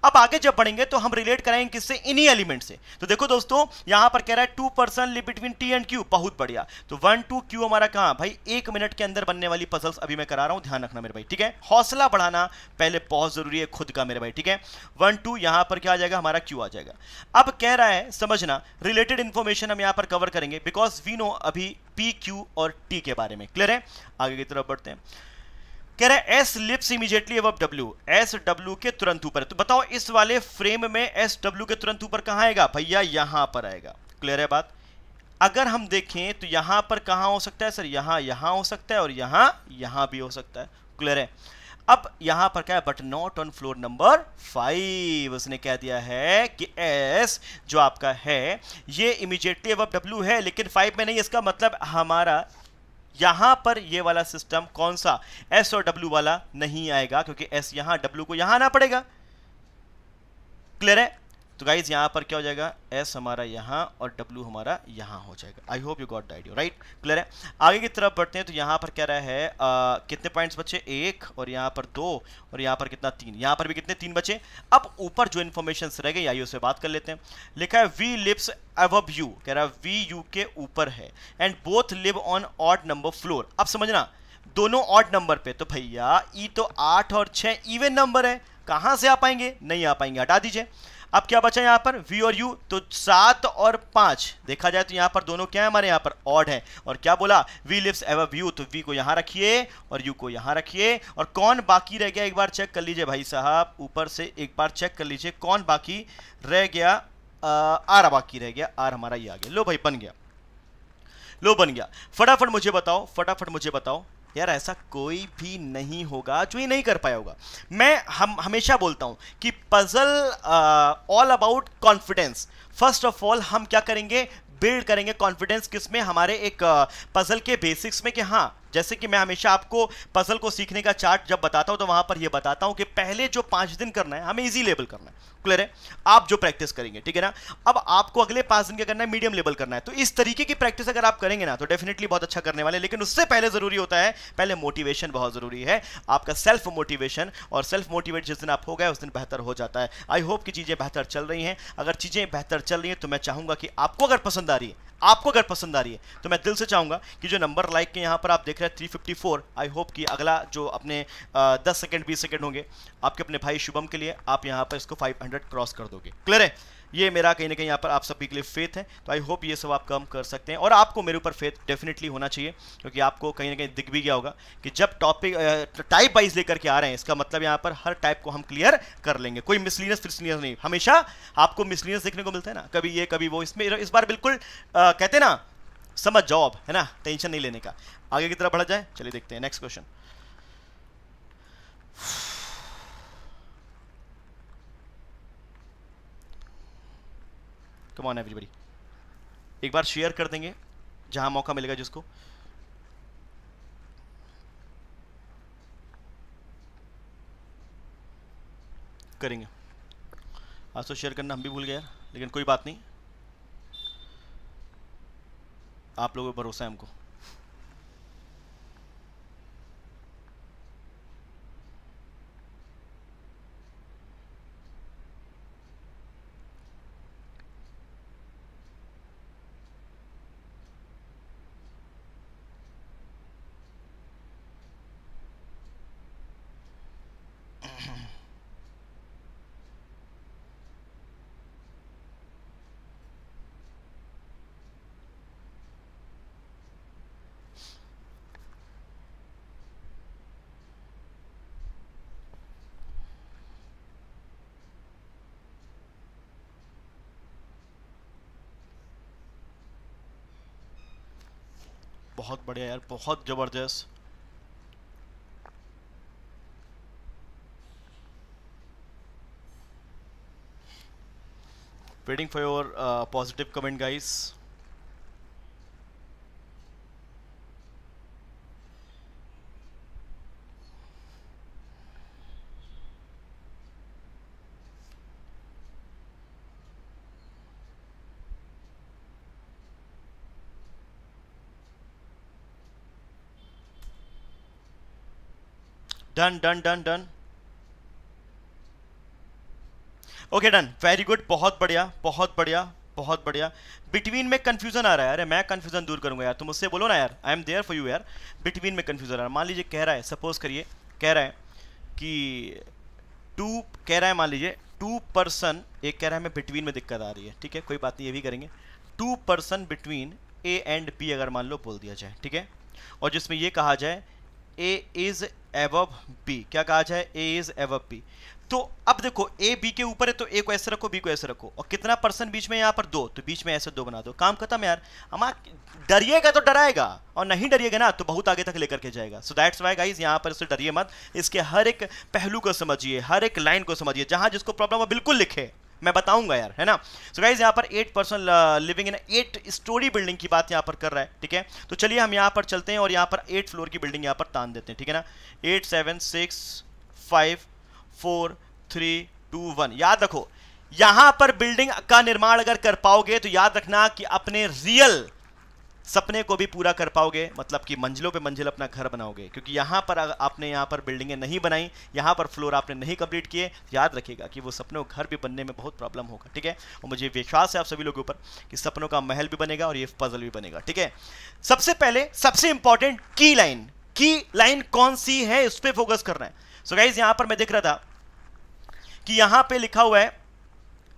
अब आगे जब बढ़ेंगे तो हम रिलेट कराएंगे किससे इन्हीं एलिमेंट से तो देखो दोस्तों यहां पर कह रहा है two person live between T and Q बहुत बढ़िया तो वन टू क्यू हमारा कहाँ भाई एक मिनट के अंदर बनने वाली पजल्स अभी मैं करा रहा हूं ध्यान रखना मेरे भाई ठीक है हौसला बढ़ाना पहले बहुत जरूरी है खुद का मेरे भाई ठीक है वन टू यहाँ पर क्या आ जाएगा हमारा क्यू आ जाएगा अब कह रहा है समझना रिलेटेड इन्फॉर्मेशन हम यहाँ पर कवर करेंगे बिकॉज वी नो अभी पी क्यू और टी के बारे में क्लियर है आगे की तरफ बढ़ते हैं कह रहा है एस लिप्स इमीजिएटली अब डब्ल्यू एस डब्ल्यू के तुरंत ऊपर तो बताओ इस वाले फ्रेम में एस डब्ल्यू के तुरंत ऊपर कहां आएगा भैया यहां पर आएगा क्लियर है बात अगर हम देखें तो यहां पर कहां हो सकता है सर यहां यहां हो सकता है और यहां यहां भी हो सकता है क्लियर है अब यहां पर क्या है but not on floor number five उसने कह दिया है कि एस जो आपका है ये इमीजिएटली अब डब्ल्यू है लेकिन फाइव में नहीं इसका मतलब हमारा यहां पर ये वाला सिस्टम कौन सा एस और डब्ल्यू वाला नहीं आएगा क्योंकि एस यहां डब्ल्यू को यहां आना पड़ेगा क्लियर है तो गाइज यहाँ पर क्या हो जाएगा एस हमारा यहाँ और डब्ल्यू हमारा यहाँ हो जाएगा I hope you got the idea right clear है आगे की तरफ बढ़ते हैं तो यहाँ पर क्या रहा है आ, कितने पॉइंट्स बचे एक और यहाँ पर दो और यहाँ पर कितना तीन यहाँ पर भी कितने तीन बचे अब ऊपर जो इन्फॉर्मेशन रह गई आइए से बात कर लेते हैं लिखा है वी लिप्स अवब यू कह रहा है वी यू के ऊपर है and both live on odd number floor अब समझना दोनों ऑड नंबर पे तो भैया ई e तो आठ और छः इवन नंबर है कहाँ से आ पाएंगे नहीं आ पाएंगे हटा दीजिए अब क्या बचा यहाँ पर वी और यू तो सात और पांच देखा जाए तो यहाँ पर दोनों क्या है हमारे यहाँ पर ऑड है और क्या बोला वी लिवस एव व्यू तो वी को यहाँ रखिए और यू को यहाँ रखिए और कौन बाकी रह गया एक बार चेक कर लीजिए भाई साहब ऊपर से एक बार चेक कर लीजिए कौन बाकी रह गया आर बाकी रह गया आर हमारा ये आ गया लो भाई बन गया लो बन गया फटाफट मुझे बताओ फटाफट मुझे बताओ यार ऐसा कोई भी नहीं होगा जो ये नहीं कर पाया होगा मैं हम हमेशा बोलता हूँ कि puzzle all about confidence first of all हम क्या करेंगे बिल्ड करेंगे कॉन्फिडेंस किस में हमारे एक पजल uh, के बेसिक्स में कि हाँ जैसे कि मैं हमेशा आपको पजल को सीखने का चार्ट जब बताता हूं तो वहां पर यह बताता हूं कि पहले जो पांच दिन करना है हमें इजी लेवल करना है क्लियर है आप जो प्रैक्टिस करेंगे ठीक है ना अब आपको अगले पांच दिन क्या करना है मीडियम लेवल करना है तो इस तरीके की प्रैक्टिस अगर आप करेंगे ना तो डेफिनेटली बहुत अच्छा करने वाले लेकिन उससे पहले जरूरी होता है पहले मोटिवेशन बहुत जरूरी है आपका सेल्फ मोटिवेशन और सेल्फ मोटिवेट जिस दिन आप हो गए उस दिन बेहतर हो जाता है आई होप कि चीजें बेहतर चल रही हैं अगर चीजें बेहतर चल रही हैं तो मैं चाहूंगा कि आपको अगर पसंद आ रही है आपको अगर पसंद आ रही है तो मैं दिल से चाहूँगा कि जो नंबर लाइक के यहाँ पर आप देख रहे हैं three fifty four I hope कि अगला जो अपने दस सेकेंड बीस सेकेंड होंगे आपके अपने भाई शुभम के लिए आप यहाँ पर इसको फाइव हंड्रेड क्रॉस कर दोगे क्लियर है ये मेरा कहीं ना कहीं यहाँ पर आप सभी के लिए फेथ है तो आई होप ये सब आप कम कर सकते हैं और आपको मेरे ऊपर फेथ डेफिनेटली होना चाहिए क्योंकि आपको कहीं ना कहीं दिख भी गया होगा कि जब टॉपिक टाइप वाइज लेकर के आ रहे हैं इसका मतलब यहाँ पर हर टाइप को हम क्लियर कर लेंगे कोई मिसलीनस फिसलीनस नहीं हमेशा आपको मिसलिनियस देखने को मिलता है ना कभी ये कभी वो इसमें इस बार बिल्कुल आ, कहते ना समझ जॉब है ना टेंशन नहीं लेने का आगे की तरफ बढ़ा जाए चलिए देखते हैं next question come on everybody एक बार शेयर कर देंगे जहाँ मौका मिलेगा जिसको करेंगे आज तो शेयर करना हम भी भूल गए लेकिन कोई बात नहीं आप लोगों पर भरोसा है हमको बहुत बढ़िया यार बहुत जबरदस्त waiting for your positive comment guys done done done done okay done very good बहुत बढ़िया बहुत बढ़िया बहुत बढ़िया बिटवीन में कंफ्यूजन आ रहा है अरे मैं कंफ्यूजन दूर करूंगा यार तुम उससे बोलो ना यार I am there for you यार बिटवीन में कंफ्यूजन आ रहा है मान लीजिए कह रहा है सपोज करिए कह रहा है कि टू कह रहा है मान लीजिए टू पर्सन एक कह रहा है हमें बिटवीन में दिक्कत आ रही है ठीक है कोई बात नहीं ये भी करेंगे two person between A and B अगर मान लो बोल दिया जाए ठीक है और जिसमें ये कहा जाए ए इज एवब बी क्या कहा जाए ए इज एवब बी तो अब देखो ए बी के ऊपर है तो ए को ऐसे रखो बी को ऐसे रखो और कितना पर्सन बीच में यहां पर दो तो बीच में ऐसे दो बना दो काम खत्म यार हमारा डरिएगा तो डराएगा और नहीं डरिएगा ना तो बहुत आगे तक लेकर के जाएगा सो दैट्स वाई गाइज यहां पर इसे डरिए मत इसके हर एक पहलू को समझिए हर एक लाइन को समझिए जहां जिसको प्रॉब्लम हो बिल्कुल लिखे मैं बताऊंगा यार है ना सो गाइज यहाँ पर eight person living in eight storey building की बात यहाँ पर कर रहा है ठीक है तो चलिए हम यहाँ पर चलते हैं और यहाँ पर एट फ्लोर की बिल्डिंग यहाँ पर तान देते हैं ठीक है ना eight seven six five four three two one याद रखो यहां पर बिल्डिंग का निर्माण अगर कर पाओगे तो याद रखना कि अपने रियल सपने को भी पूरा कर पाओगे मतलब कि मंजिलों पे मंजिल अपना घर बनाओगे क्योंकि यहाँ पर आपने यहाँ पर बिल्डिंगें नहीं बनाई यहाँ पर फ्लोर आपने नहीं कंप्लीट किए याद रखिएगा कि वो सपनों घर भी बनने में बहुत प्रॉब्लम होगा ठीक है और मुझे विश्वास है आप सभी लोगों पर कि सपनों का महल भी बनेगा और ये पजल भी बनेगा ठीक है सबसे पहले सबसे इंपॉर्टेंट की लाइन की लाइन कौन सी है उस पर फोकस करना है सो गाइज यहाँ पर मैं देख रहा था कि यहाँ पर लिखा हुआ है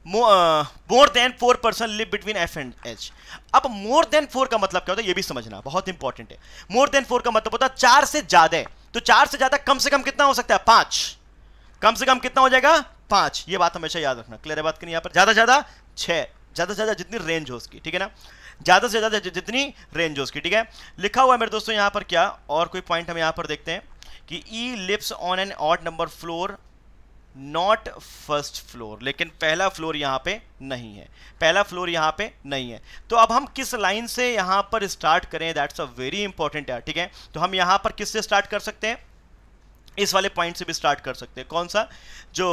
more than four person live between F and H अब मोर देन फोर का मतलब क्या होता है ये भी समझना बहुत इंपॉर्टेंट है मोर देन फोर का मतलब होता है चार से ज्यादा तो चार से ज्यादा कम से कम कितना हो सकता है पांच कम से कम कितना हो जाएगा पांच ये बात हमेशा याद रखना क्लियर है बात करें यहां पर ज्यादा से ज्यादा छह ज्यादा से ज्यादा जितनी रेंज हो उसकी ठीक है ना ज्यादा से ज्यादा जितनी रेंज हो उसकी ठीक है लिखा हुआ है मेरे दोस्तों यहां पर क्या और कोई पॉइंट हम यहां पर देखते हैं कि E lives on an odd number floor not first floor लेकिन पहला फ्लोर यहाँ पे नहीं है पहला फ्लोर यहाँ पे नहीं है तो अब हम किस लाइन से यहाँ पर स्टार्ट करें दैट्स अ वेरी इंपॉर्टेंट है ठीक है तो हम यहाँ पर किससे स्टार्ट कर सकते हैं इस वाले पॉइंट से भी स्टार्ट कर सकते हैं कौन सा जो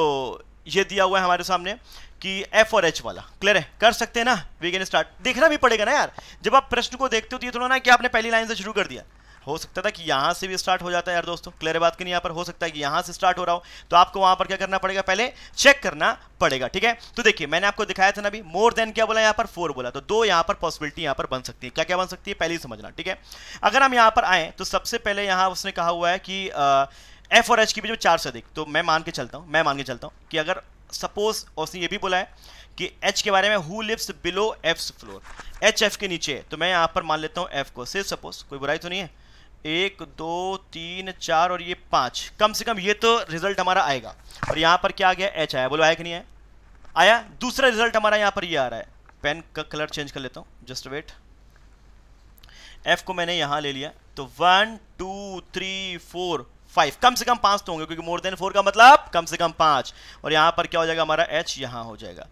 ये दिया हुआ है हमारे सामने कि एफ और एच वाला क्लियर है कर सकते हैं ना वी कैन स्टार्ट देखना भी पड़ेगा ना यार जब आप प्रश्न को देखते हो तो ये थोड़ा ना कि आपने पहली लाइन से शुरू कर दिया हो सकता था कि यहाँ से भी स्टार्ट हो जाता है यार दोस्तों क्लियर बात की नहीं यहाँ पर हो सकता है कि यहाँ से स्टार्ट हो रहा हो तो आपको वहाँ पर क्या करना पड़ेगा पहले चेक करना पड़ेगा ठीक है तो देखिए मैंने आपको दिखाया था ना अभी मोर देन क्या बोला यहाँ पर फोर बोला तो दो यहाँ पर पॉसिबिलिटी यहाँ पर बन सकती है क्या क्या बन सकती है पहले ही समझना ठीक है अगर हम यहाँ पर आए तो सबसे पहले यहाँ उसने कहा हुआ है कि एफ और एच के बीच में चार से अधिक तो मैं मान के चलता हूँ मैं मान के चलता हूँ कि अगर सपोज उसने ये भी बोला है कि एच के बारे में who lives below F's floor H F के नीचे तो मैं यहाँ पर मान लेता हूँ एफ को सिर्फ सपोज कोई बुराई तो नहीं है एक दो तीन चार और ये पाँच कम से कम ये तो रिजल्ट हमारा आएगा और यहाँ पर क्या आ गया एच आया बोलो आया कि नहीं आया आया दूसरा रिजल्ट हमारा यहाँ पर ये यह आ रहा है पेन का कलर चेंज कर लेता हूँ जस्ट वेट एफ को मैंने यहाँ ले लिया तो one two three four five कम से कम पाँच तो होंगे क्योंकि मोर देन फोर का मतलब कम से कम पाँच और यहाँ पर क्या हो जाएगा हमारा एच यहाँ हो जाएगा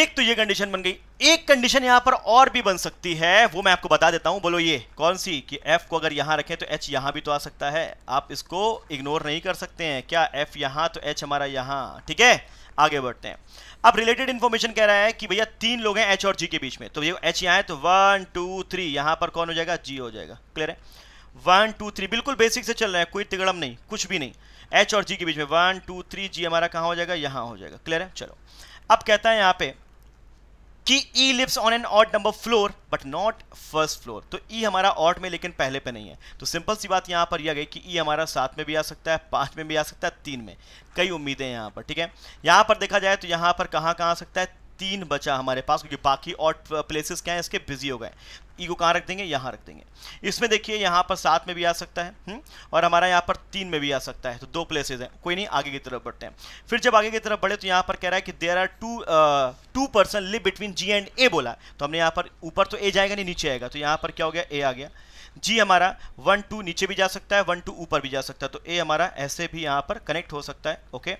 एक तो ये कंडीशन बन गई एक कंडीशन यहां पर और भी बन सकती है वो मैं आपको बता देता हूं बोलो ये कौन सी कि एफ को अगर यहां रखें तो एच यहां भी तो आ सकता है आप इसको इग्नोर नहीं कर सकते हैं क्या एफ यहां तो एच हमारा यहां ठीक है आगे बढ़ते हैं अब रिलेटेड इंफॉर्मेशन कह रहा है कि भैया तीन लोग हैं एच और जी के बीच में तो ये एच यहां है तो वन टू थ्री यहां पर कौन हो जाएगा जी हो जाएगा क्लियर है वन टू थ्री बिल्कुल बेसिक से चल रहा है कोई तिगड़म नहीं कुछ भी नहीं एच और जी के बीच में वन टू थ्री जी हमारा कहां हो जाएगा यहां हो जाएगा क्लियर है चलो अब कहता है यहां पे कि E lives on an odd number floor but not first floor तो ई e हमारा ऑट में लेकिन पहले पे नहीं है तो सिंपल सी बात यहां पर यह गई कि ई e हमारा सात में भी आ सकता है पांच में भी आ सकता है तीन में कई उम्मीदें यहां पर ठीक है यहां पर देखा जाए तो यहां पर कहां कहां आ सकता है तीन बचा हमारे पास क्योंकि बाकी और प्लेसेस क्या है इसके बिजी हो गए ईगो कहाँ रख देंगे यहाँ रख देंगे इसमें देखिए यहाँ पर सात में भी आ सकता है हुँ? हम्म, और हमारा यहाँ पर तीन में भी आ सकता है तो दो प्लेसेज हैं कोई नहीं आगे की तरफ बढ़ते हैं फिर जब आगे की तरफ बढ़े तो यहाँ पर कह रहा है कि there are two two person live between G and A बोला तो हमने यहाँ पर ऊपर तो ए जाएगा नहीं नीचे आएगा तो यहाँ पर क्या हो गया ए आ गया जी हमारा वन टू नीचे भी जा सकता है वन टू ऊपर भी जा सकता है तो ए हमारा ऐसे भी यहाँ पर कनेक्ट हो सकता है ओके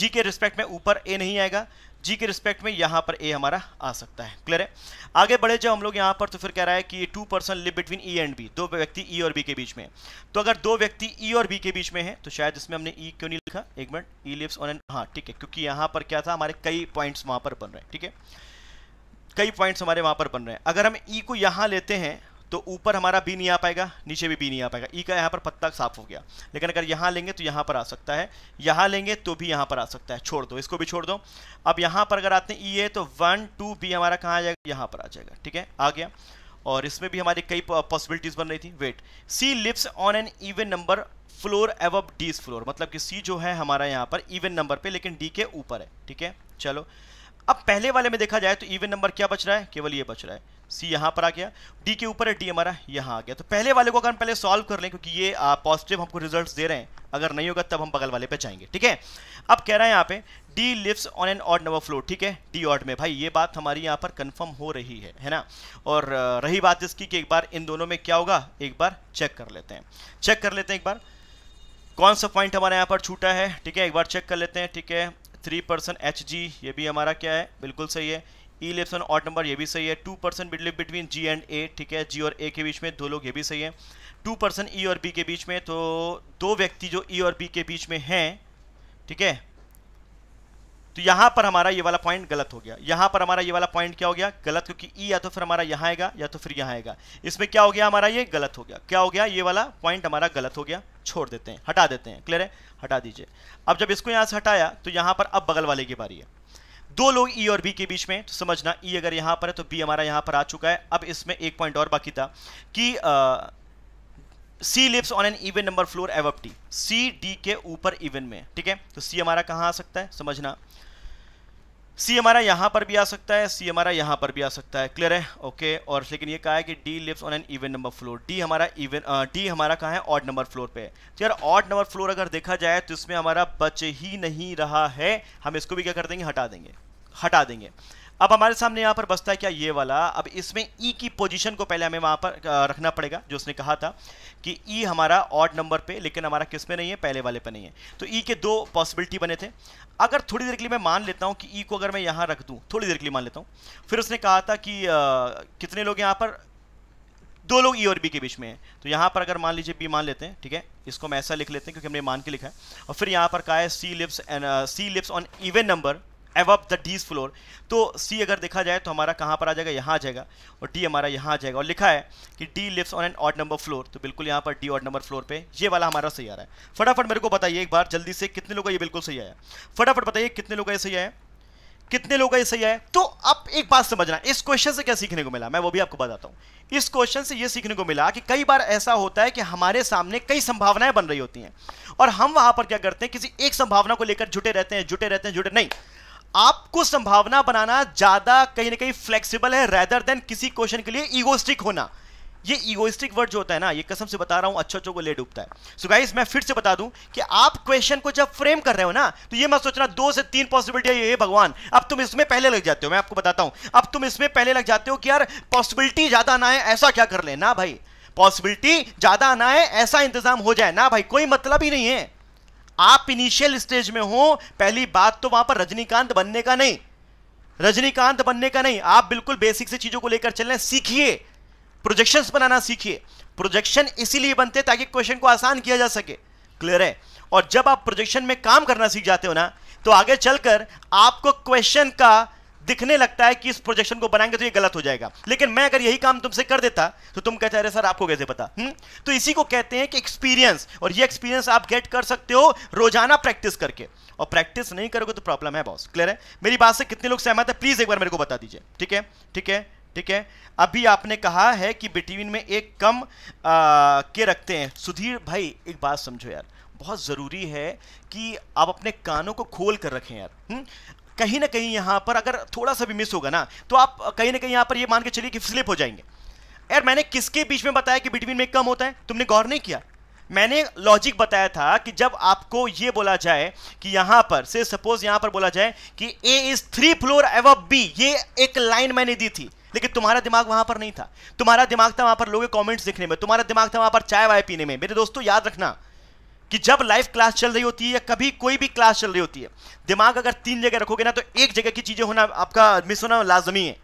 जी के रिस्पेक्ट में ऊपर ए नहीं आएगा जी के रिस्पेक्ट में यहाँ पर ए हमारा आ सकता है क्लियर है आगे बढ़े जब हम लोग यहाँ पर तो फिर कह रहा है कि ये two person live between E and B दो व्यक्ति ई e और बी के बीच में तो अगर दो व्यक्ति ई e और बी के बीच में है तो शायद इसमें हमने ई e क्यों नहीं लिखा एक minute E lives on and हाँ ठीक है क्योंकि यहाँ पर क्या था हमारे कई पॉइंट्स वहाँ पर बन रहे हैं ठीक है कई पॉइंट्स हमारे वहाँ पर बन रहे हैं अगर हम ई e को यहाँ लेते हैं तो ऊपर हमारा बी नहीं आ पाएगा नीचे भी बी नहीं आ पाएगा ई का यहाँ पर पत्ता साफ हो गया लेकिन अगर यहाँ लेंगे तो यहाँ पर आ सकता है यहाँ लेंगे तो भी यहाँ पर आ सकता है छोड़ दो इसको भी छोड़ दो अब यहाँ पर अगर आते हैं ई ए तो वन टू बी हमारा कहाँ आ जाएगा यहाँ पर आ जाएगा ठीक है आ गया और इसमें भी हमारी कई पॉसिबिलिटीज बन रही थी wait C lives on an even number floor above D's floor मतलब कि सी जो है हमारा यहाँ पर इवन नंबर पे लेकिन डी के ऊपर है ठीक है चलो अब पहले वाले में देखा जाए तो इवन नंबर क्या बच रहा है केवल ये बच रहा है सी यहाँ पर आ गया डी के ऊपर है डी हमारा यहाँ आ गया तो पहले वाले को अगर हम पहले सॉल्व कर लें क्योंकि ये पॉजिटिव हमको रिजल्ट्स दे रहे हैं अगर नहीं होगा तब हम बगल वाले पे जाएंगे ठीक है अब कह रहे हैं यहाँ पे D lives on an odd number floor ठीक है डी ऑड में भाई ये बात हमारी यहाँ पर कन्फर्म हो रही है है ना और रही बात इसकी कि एक बार इन दोनों में क्या होगा एक बार चेक कर लेते हैं चेक कर लेते हैं एक बार कौन सा पॉइंट हमारे यहाँ पर छूटा है ठीक है एक बार चेक कर लेते हैं ठीक है थ्री परसेंट एच जी ये भी हमारा क्या है बिल्कुल सही है ई ऑन ऑट नंबर ये भी सही है टू परसेंट बिटलिप बिटवीन जी एंड ए ठीक है जी और ए के बीच में दो लोग ये भी सही है टू परसेंट ई और बी के बीच में तो दो व्यक्ति जो ई e और बी के बीच में हैं ठीक है तो यहां पर हमारा ये वाला पॉइंट गलत हो गया यहां पर हमारा ये वाला पॉइंट क्या हो गया गलत क्योंकि ई e या तो फिर हमारा यहां आएगा या तो फिर यहां आएगा इसमें क्या हो गया हमारा ये गलत हो गया क्या हो गया ये वाला पॉइंट हमारा गलत हो गया छोड़ देते हैं हटा देते हैं क्लियर है हटा दीजिए अब जब इसको यहां से हटाया तो यहां पर अब बगल वाले की बारी है दो लोग ई e और बी के बीच में तो समझना ई e अगर यहां पर है तो बी हमारा यहां पर आ चुका है अब इसमें एक पॉइंट और बाकी था कि C lives on an even number floor above the C D के ऊपर इवन में ठीक है तो सी हमारा कहां आ सकता है समझना सी हमारा यहां पर भी आ सकता है सी हमारा यहां पर भी आ सकता है क्लियर है ओके और लेकिन ये कहा है कि D lives on an even number floor D हमारा इवन डी हमारा कहा है ऑड नंबर फ्लोर पे तो यार ऑड नंबर फ्लोर अगर देखा जाए तो इसमें हमारा बच ही नहीं रहा है हम इसको भी क्या कर देंगे हटा देंगे हटा देंगे अब हमारे सामने यहाँ पर बसता है क्या ये वाला अब इसमें ई e की पोजीशन को पहले हमें वहाँ पर रखना पड़ेगा जो उसने कहा था कि ई e हमारा ऑड नंबर पे लेकिन हमारा किस में नहीं है पहले वाले पे नहीं है तो ई e के दो पॉसिबिलिटी बने थे अगर थोड़ी देर के लिए मैं मान लेता हूँ कि ई e को अगर मैं यहाँ रख दूँ थोड़ी देर के लिए मान लेता हूँ फिर उसने कहा था कि आ, कितने लोग यहाँ पर दो लोग ई e और बी के बीच में हैं तो यहाँ पर अगर मान लीजिए बी मान लेते हैं ठीक है इसको हम ऐसा लिख लेते हैं क्योंकि हमने मान के लिखा है और फिर यहाँ पर कहा है C lives and C lives on even number above the D's floor तो सी अगर देखा जाए तो हमारा कहाँ पर आ जाएगा यहाँ आ जाएगा और डी हमारा यहाँ आ जाएगा और लिखा है कि D lives on an odd number floor तो बिल्कुल यहाँ पर डी ऑड नंबर फ्लोर पे ये वाला हमारा सही आ रहा है फटाफट मेरे को बताइए एक बार जल्दी से कितने लोग का ये बिल्कुल सही आया फटाफट बताइए कितने लोग का ये सही आया कितने लोग का ये सही आया तो अब एक बात समझना इस क्वेश्चन से क्या सीखने को मिला मैं वो भी आपको बताता हूँ इस क्वेश्चन से ये सीखने को मिला कि कई बार ऐसा होता है कि हमारे सामने कई संभावनाएं बन रही होती हैं और हम वहां पर क्या करते हैं किसी एक संभावना को लेकर जुटे रहते हैं जुटे रहते हैं जुटे नहीं आपको संभावना बनाना ज्यादा कहीं ना कहीं फ्लेक्सिबल है रेदर देन किसी क्वेश्चन के लिए इगोस्टिक होना ये इगोस्टिक वर्ड जो होता है ना ये कसम से बता रहा हूं अच्छा अच्छों को ले डूबता है सो so गाइस मैं फिर से बता दूं कि आप क्वेश्चन को जब फ्रेम कर रहे हो ना तो ये मत सोचना दो से तीन पॉसिबिलिटी है ये भगवान अब तुम इसमें पहले लग जाते हो मैं आपको बताता हूं अब तुम इसमें पहले लग जाते हो कि यार पॉसिबिलिटी ज्यादा ना है ऐसा क्या कर ले ना भाई पॉसिबिलिटी ज्यादा ना है ऐसा इंतजाम हो जाए ना भाई कोई मतलब ही नहीं है आप इनिशियल स्टेज में हो पहली बात तो वहां पर रजनीकांत बनने का नहीं रजनीकांत बनने का नहीं आप बिल्कुल बेसिक से चीजों को लेकर चल रहे सीखिए प्रोजेक्शंस बनाना सीखिए प्रोजेक्शन इसीलिए बनते हैं ताकि क्वेश्चन को आसान किया जा सके क्लियर है और जब आप प्रोजेक्शन में काम करना सीख जाते हो ना तो आगे चलकर आपको क्वेश्चन का दिखने लगता है कि इस प्रोजेक्शन को बनाएंगे तो ये गलत हो जाएगा लेकिन मैं अगर यही काम तुमसे कर देता तो तुम कहते अरे सर आपको कैसे पता हुँ? हम्म? तो इसी को कहते हैं कि एक्सपीरियंस और ये एक्सपीरियंस आप गेट कर सकते हो रोजाना प्रैक्टिस करके और प्रैक्टिस नहीं करोगे तो प्रॉब्लम है बॉस क्लियर है मेरी बात से कितने लोग सहमत है प्लीज एक बार मेरे को बता दीजिए ठीक है ठीक है ठीक है अभी आपने कहा है कि बिटवीन में एक कम आ, के रखते हैं सुधीर भाई एक बात समझो यार बहुत ज़रूरी है कि आप अपने कानों को खोल कर रखें यार हुँ? हम्म? कहीं ना कहीं यहाँ पर अगर थोड़ा सा भी मिस होगा ना तो आप कहीं ना कहीं यहाँ पर ये मान के चलिए कि स्लिप हो जाएंगे यार मैंने किसके बीच में बताया कि बिटवीन में कम होता है तुमने गौर नहीं किया मैंने लॉजिक बताया था कि जब आपको ये बोला जाए कि यहां पर से सपोज यहां पर बोला जाए कि A is three floor above B ये एक लाइन मैंने दी थी लेकिन तुम्हारा दिमाग वहां पर नहीं था तुम्हारा दिमाग था वहां पर लोगों के कॉमेंट्स दिखने में तुम्हारा दिमाग था वहां पर चाय वाय पीने में मेरे दोस्तों याद रखना कि जब लाइव क्लास चल रही होती है या कभी कोई भी क्लास चल रही होती है दिमाग अगर तीन जगह रखोगे ना तो एक जगह की चीज़ें होना आपका मिस होना लाजमी है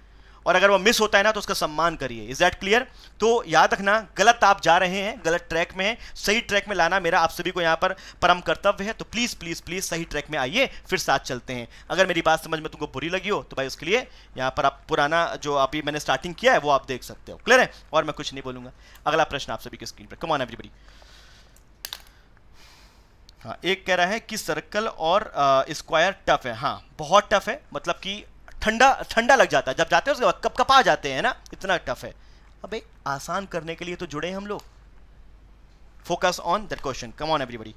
और अगर वो मिस होता है ना तो उसका सम्मान करिए इज दैट क्लियर तो याद रखना गलत आप जा रहे हैं गलत ट्रैक में है सही ट्रैक में लाना मेरा आप सभी को यहां पर परम कर्तव्य है तो प्लीज़ प्लीज़ प्लीज़ सही ट्रैक में आइए फिर साथ चलते हैं अगर मेरी बात समझ में तुमको बुरी लगी हो तो भाई उसके लिए यहां पर आप पुराना जो अभी मैंने स्टार्टिंग किया है वो आप देख सकते हो क्लियर है और मैं कुछ नहीं बोलूंगा अगला प्रश्न आप सभी के स्क्रीन पर कमान एवरीबडी हाँ एक कह रहा है कि सर्कल और स्क्वायर टफ है हाँ बहुत टफ है मतलब कि ठंडा ठंडा लग जाता है जब जाते हैं उसके बाद कप कपा जाते हैं ना इतना टफ है अब एक आसान करने के लिए तो जुड़े हैं हम लोग focus on that question come on everybody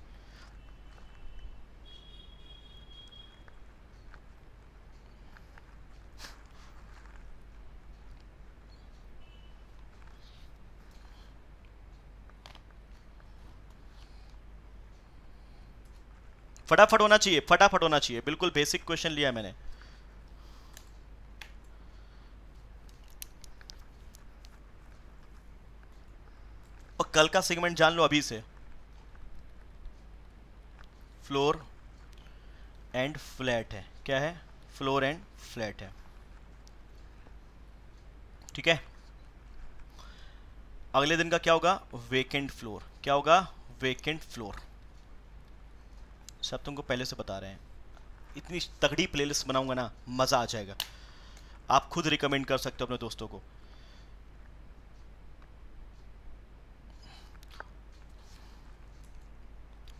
फटाफट होना चाहिए फटाफट होना चाहिए बिल्कुल बेसिक क्वेश्चन लिया मैंने और कल का सेगमेंट जान लो अभी से फ्लोर एंड फ्लैट है क्या है फ्लोर एंड फ्लैट है ठीक है अगले दिन का क्या होगा वेकेंट फ्लोर क्या होगा वेकेंट फ्लोर सब तुमको पहले से बता रहे हैं इतनी तगड़ी प्लेलिस्ट बनाऊंगा ना मज़ा आ जाएगा आप खुद रिकमेंड कर सकते हो अपने दोस्तों को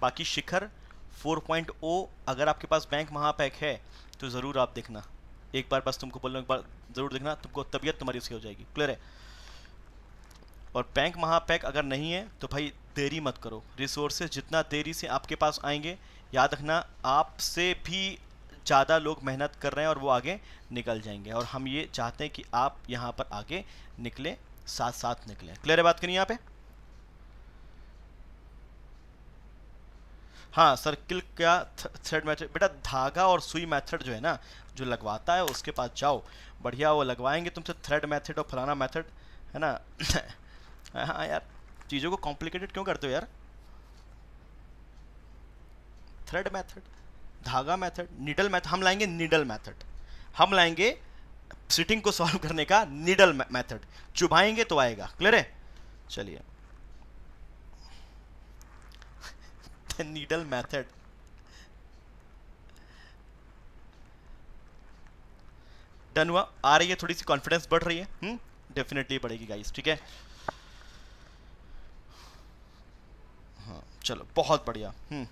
बाकी शिखर 4.0 अगर आपके पास बैंक महापैक है तो ज़रूर आप देखना एक बार बस तुमको बोलना एक बार ज़रूर देखना तुमको तबीयत तुम्हारी उसकी हो जाएगी क्लियर है और बैंक महापैक अगर नहीं है तो भाई देरी मत करो रिसोर्सेज जितना देरी से आपके पास आएंगे याद रखना आपसे भी ज़्यादा लोग मेहनत कर रहे हैं और वो आगे निकल जाएंगे और हम ये चाहते हैं कि आप यहाँ पर आगे निकलें साथ साथ निकलें क्लियर है बात करिए यहाँ पे हाँ किल का थ्रेड मैथड बेटा धागा और सुई मेथड जो है ना जो लगवाता है उसके पास जाओ बढ़िया वो लगवाएंगे तुमसे थ्रेड मेथड और फलाना मेथड है ना हाँ यार चीज़ों को कॉम्प्लिकेटेड क्यों करते हो यार थ्रेड मेथड धागा मेथड निडल मेथड हम लाएंगे निडल मेथड हम लाएंगे सिटिंग को सॉल्व करने का निडल मेथड चुभाएंगे तो आएगा क्लियर है चलिए नीडल मेथड डन हुआ आ रही है थोड़ी सी कॉन्फिडेंस बढ़ रही है डेफिनेटली हम्म, बढ़ेगी गाइस ठीक है हाँ चलो बहुत बढ़िया हम्म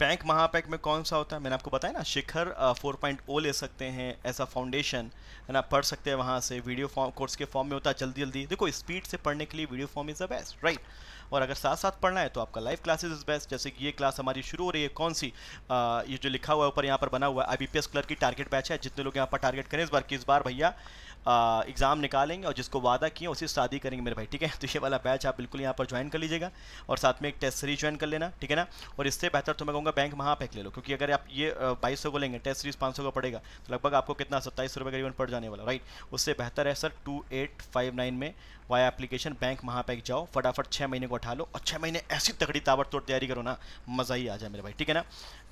बैंक महापैक में कौन सा होता है मैंने आपको बताया ना शिखर फोर पॉइंट ओ ले सकते हैं एज अ फाउंडेशन है ना पढ़ सकते हैं वहाँ से वीडियो फॉर्म कोर्स के फॉर्म में होता है जल्दी जल्दी देखो स्पीड से पढ़ने के लिए video form is the best right और अगर साथ साथ पढ़ना है तो आपका लाइव क्लासेज इज़ बेस्ट जैसे कि ये क्लास हमारी शुरू हो रही है कौन सी आ, ये जो लिखा हुआ है ऊपर यहाँ पर बना हुआ है आई बी क्लर की टारगेट बैच है जितने लोग यहाँ पर टारगेट करें इस बार की इस बार भैया एग्ज़ाम निकालेंगे और जिसको वादा किए उसी शादी करेंगे मेरे भाई ठीक है तो ये वाला बैच आप बिल्कुल यहाँ पर ज्वाइन कर लीजिएगा और साथ में एक टेस्ट सीरीज ज्वाइन कर लेना ठीक है ना और इससे बेहतर तो मैं कहूँगा बैंक महापैक ले लो क्योंकि अगर आप ये बाईस सौ को लेंगे टेस्ट सीरीज पाँच सौ का पड़ेगा तो लगभग आपको कितना सत्ताईस रुपये करीबन पड़ जाने वाला राइट उससे बेहतर है sir two eight five nine में वाया एप्लीकेशन बैंक महापैक जाओ फटाफट छः महीने को उठा लो और छः महीने ऐसी तगड़ी ताबड़तोड़ तैयारी करो ना मज़ा ही आ जाए मेरे भाई ठीक है ना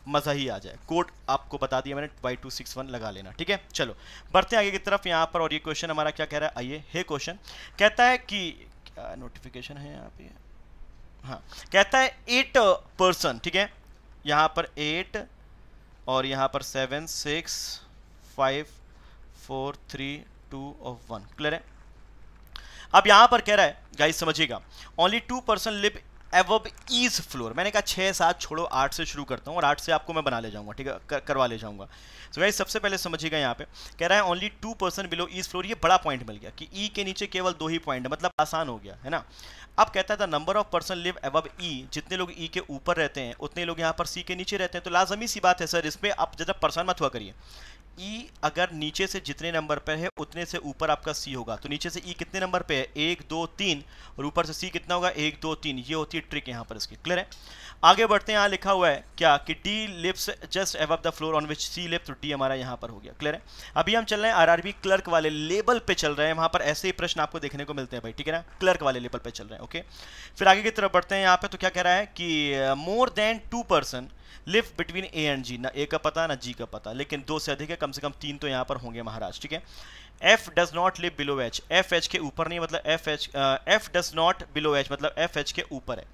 मज़ा ही आ जाए कोड आपको बता दिया मैंने वाई टू सिक्स वन लगा लेना ठीक है चलो बढ़ते आगे की तरफ यहाँ पर और ये क्वेश्चन हमारा क्या कह रहा है आइए हे क्वेश्चन कहता है कि नोटिफिकेशन है यहाँ पे हाँ कहता है एट पर्सन ठीक है यहाँ पर एट और यहाँ पर seven six five four three two और वन क्लियर है अब यहाँ पर कह रहा है गाइस समझिएगा only two person live above E's floor मैंने कहा छः सात छोड़ो आठ से शुरू करता हूँ और आठ से आपको मैं बना ले जाऊँगा ठीक है कर, करवा ले जाऊँगा तो so, सबसे पहले समझिएगा यहाँ पे कह रहा है only two person below E's floor ये बड़ा पॉइंट मिल गया कि ई e के नीचे केवल दो ही पॉइंट है मतलब आसान हो गया है ना अब कहता था number of person live above E जितने लोग ई e के ऊपर रहते हैं उतने लोग यहाँ पर सी के नीचे रहते हैं तो लाजमी सी बात है सर इसमें आप ज़्यादा पर्सन मत हुआ करिए ई e अगर नीचे से जितने नंबर पर है उतने से ऊपर आपका सी होगा तो नीचे से ई e कितने नंबर पे है एक दो तीन और ऊपर से सी कितना होगा एक दो तीन ये होती है ट्रिक यहाँ पर इसकी क्लियर है आगे बढ़ते हैं यहाँ लिखा हुआ है क्या कि D lives just above the floor on which C live तो डी हमारा यहाँ पर हो गया क्लियर है अभी हम चल रहे हैं आरआरबी क्लर्क वाले लेवल पे चल रहे हैं वहाँ पर ऐसे ही प्रश्न आपको देखने को मिलते हैं भाई ठीक है ना क्लर्क वाले लेवल पर चल रहे हैं ओके फिर आगे की तरफ बढ़ते हैं यहाँ पर तो क्या कह रहा है कि more than two person live between A and G ना ए का पता ना जी का पता लेकिन दो से अधिक है कम से कम तीन तो यहाँ पर होंगे महाराज ठीक है F does not live below H F H के ऊपर नहीं मतलब F H F does not below H मतलब एफ एच के ऊपर है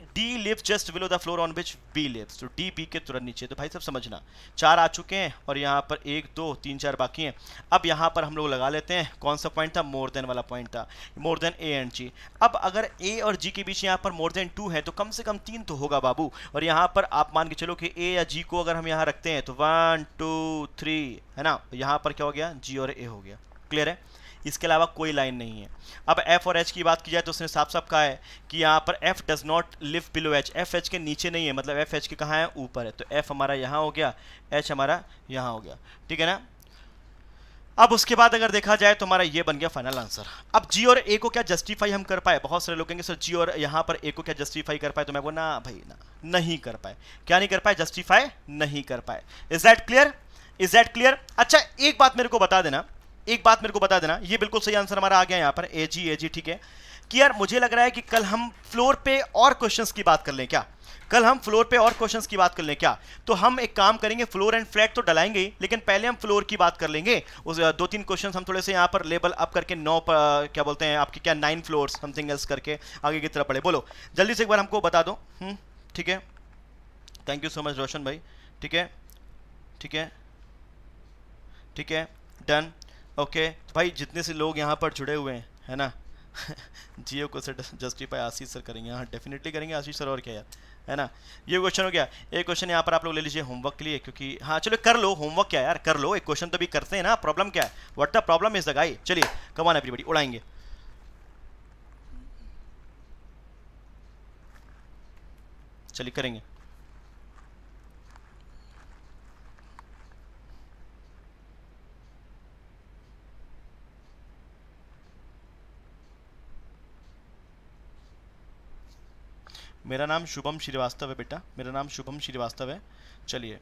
D live just below the floor on which B live तो डी बी के तुरंत नीचे तो भाई सब समझना चार आ चुके हैं और यहाँ पर एक दो तीन चार बाकी हैं अब यहाँ पर हम लोग लगा लेते हैं कौन सा पॉइंट था मोर देन वाला पॉइंट था मोर देन ए एंड जी अब अगर ए और जी के बीच यहाँ पर मोर देन टू है तो कम से कम तीन तो होगा बाबू और यहाँ पर आप मान के चलो कि ए या जी को अगर हम यहाँ रखते हैं तो वन टू थ्री है ना यहाँ पर क्या हो गया जी और ए हो गया क्लियर है इसके अलावा कोई लाइन नहीं है अब एफ और एच की बात की जाए तो उसने साफ साफ कहा है कि यहाँ पर F does not live below H F H के नीचे नहीं है मतलब एफ एच के कहाँ है ऊपर है तो एफ हमारा यहाँ हो गया एच हमारा यहाँ हो गया ठीक है ना अब उसके बाद अगर देखा जाए तो हमारा ये बन गया फाइनल आंसर अब जी और ए को क्या जस्टिफाई हम कर पाए बहुत सारे लोग कहेंगे सर जी और यहाँ पर ए को क्या जस्टिफाई कर पाए तो मैं बोला ना भाई ना नहीं कर पाए क्या नहीं कर पाए जस्टिफाई नहीं कर पाए is that clear is that clear अच्छा एक बात मेरे को बता देना एक बात मेरे को बता देना ये बिल्कुल सही आंसर हमारा आ गया यहाँ पर ए जी ए जी ठीक है कि यार मुझे लग रहा है कि कल हम फ्लोर पे और क्वेश्चंस की बात कर लें क्या कल हम फ्लोर पे और क्वेश्चंस की बात कर लें क्या तो हम एक काम करेंगे फ्लोर एंड फ्लैट तो डलाएंगे ही लेकिन पहले हम फ्लोर की बात कर लेंगे उस दो तीन क्वेश्चन हम थोड़े से यहाँ पर लेबल अप करके नौ पर, क्या बोलते हैं आपके क्या नाइन फ्लोर समथिंग एल्स करके आगे की तरफ पढ़े बोलो जल्दी से एक बार हमको बता दो हम्म, ठीक है thank you so much Roshan भाई ठीक है ठीक है ठीक है डन ओके तो भाई जितने से लोग यहाँ पर जुड़े हुए हैं है ना जियो को सर जस्टिफाई आशीष सर करेंगे हाँ डेफिनेटली करेंगे आशीष सर और क्या यार है ना ये क्वेश्चन हो गया एक क्वेश्चन यहाँ पर आप लोग ले लीजिए होमवर्क के लिए क्योंकि हाँ चलो कर लो होमवर्क क्या यार कर लो एक क्वेश्चन तो भी करते हैं ना प्रॉब्लम क्या है what the problem is the guy चलिए कमान बड़ी उड़ाएंगे चलिए करेंगे मेरा नाम शुभम श्रीवास्तव है बेटा मेरा नाम शुभम श्रीवास्तव है चलिए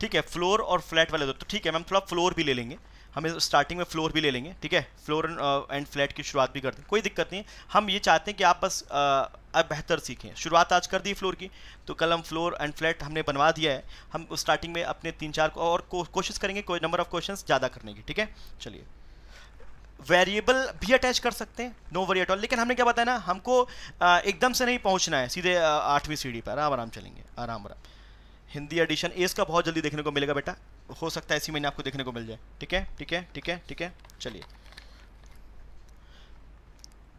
ठीक है फ्लोर और फ्लैट वाले दो तो ठीक है मैम थोड़ा फ्लोर भी ले लेंगे हमें स्टार्टिंग में फ्लोर भी ले लेंगे ठीक है फ्लोर एंड फ्लैट की शुरुआत भी कर दें कोई दिक्कत नहीं हम ये चाहते हैं कि आप बस अब बेहतर सीखें शुरुआत आज कर दी फ्लोर की तो कल हम फ्लोर एंड फ्लैट हमने बनवा दिया है हम स्टार्टिंग में अपने तीन चार और को, कोशिश करेंगे कोई नंबर ऑफ क्वेश्चन ज़्यादा करने की ठीक है चलिए वेरिएबल भी अटैच कर सकते हैं नो वरी एट ऑल लेकिन हमने क्या बताया ना हमको एकदम से नहीं पहुंचना है सीधे आठवीं सीढ़ी पर आराम आराम चलेंगे आराम आराम हिंदी एडिशन एस का बहुत जल्दी देखने को मिलेगा बेटा हो सकता है इसी महीने आपको देखने को मिल जाए ठीक है ठीक है ठीक है ठीक है चलिए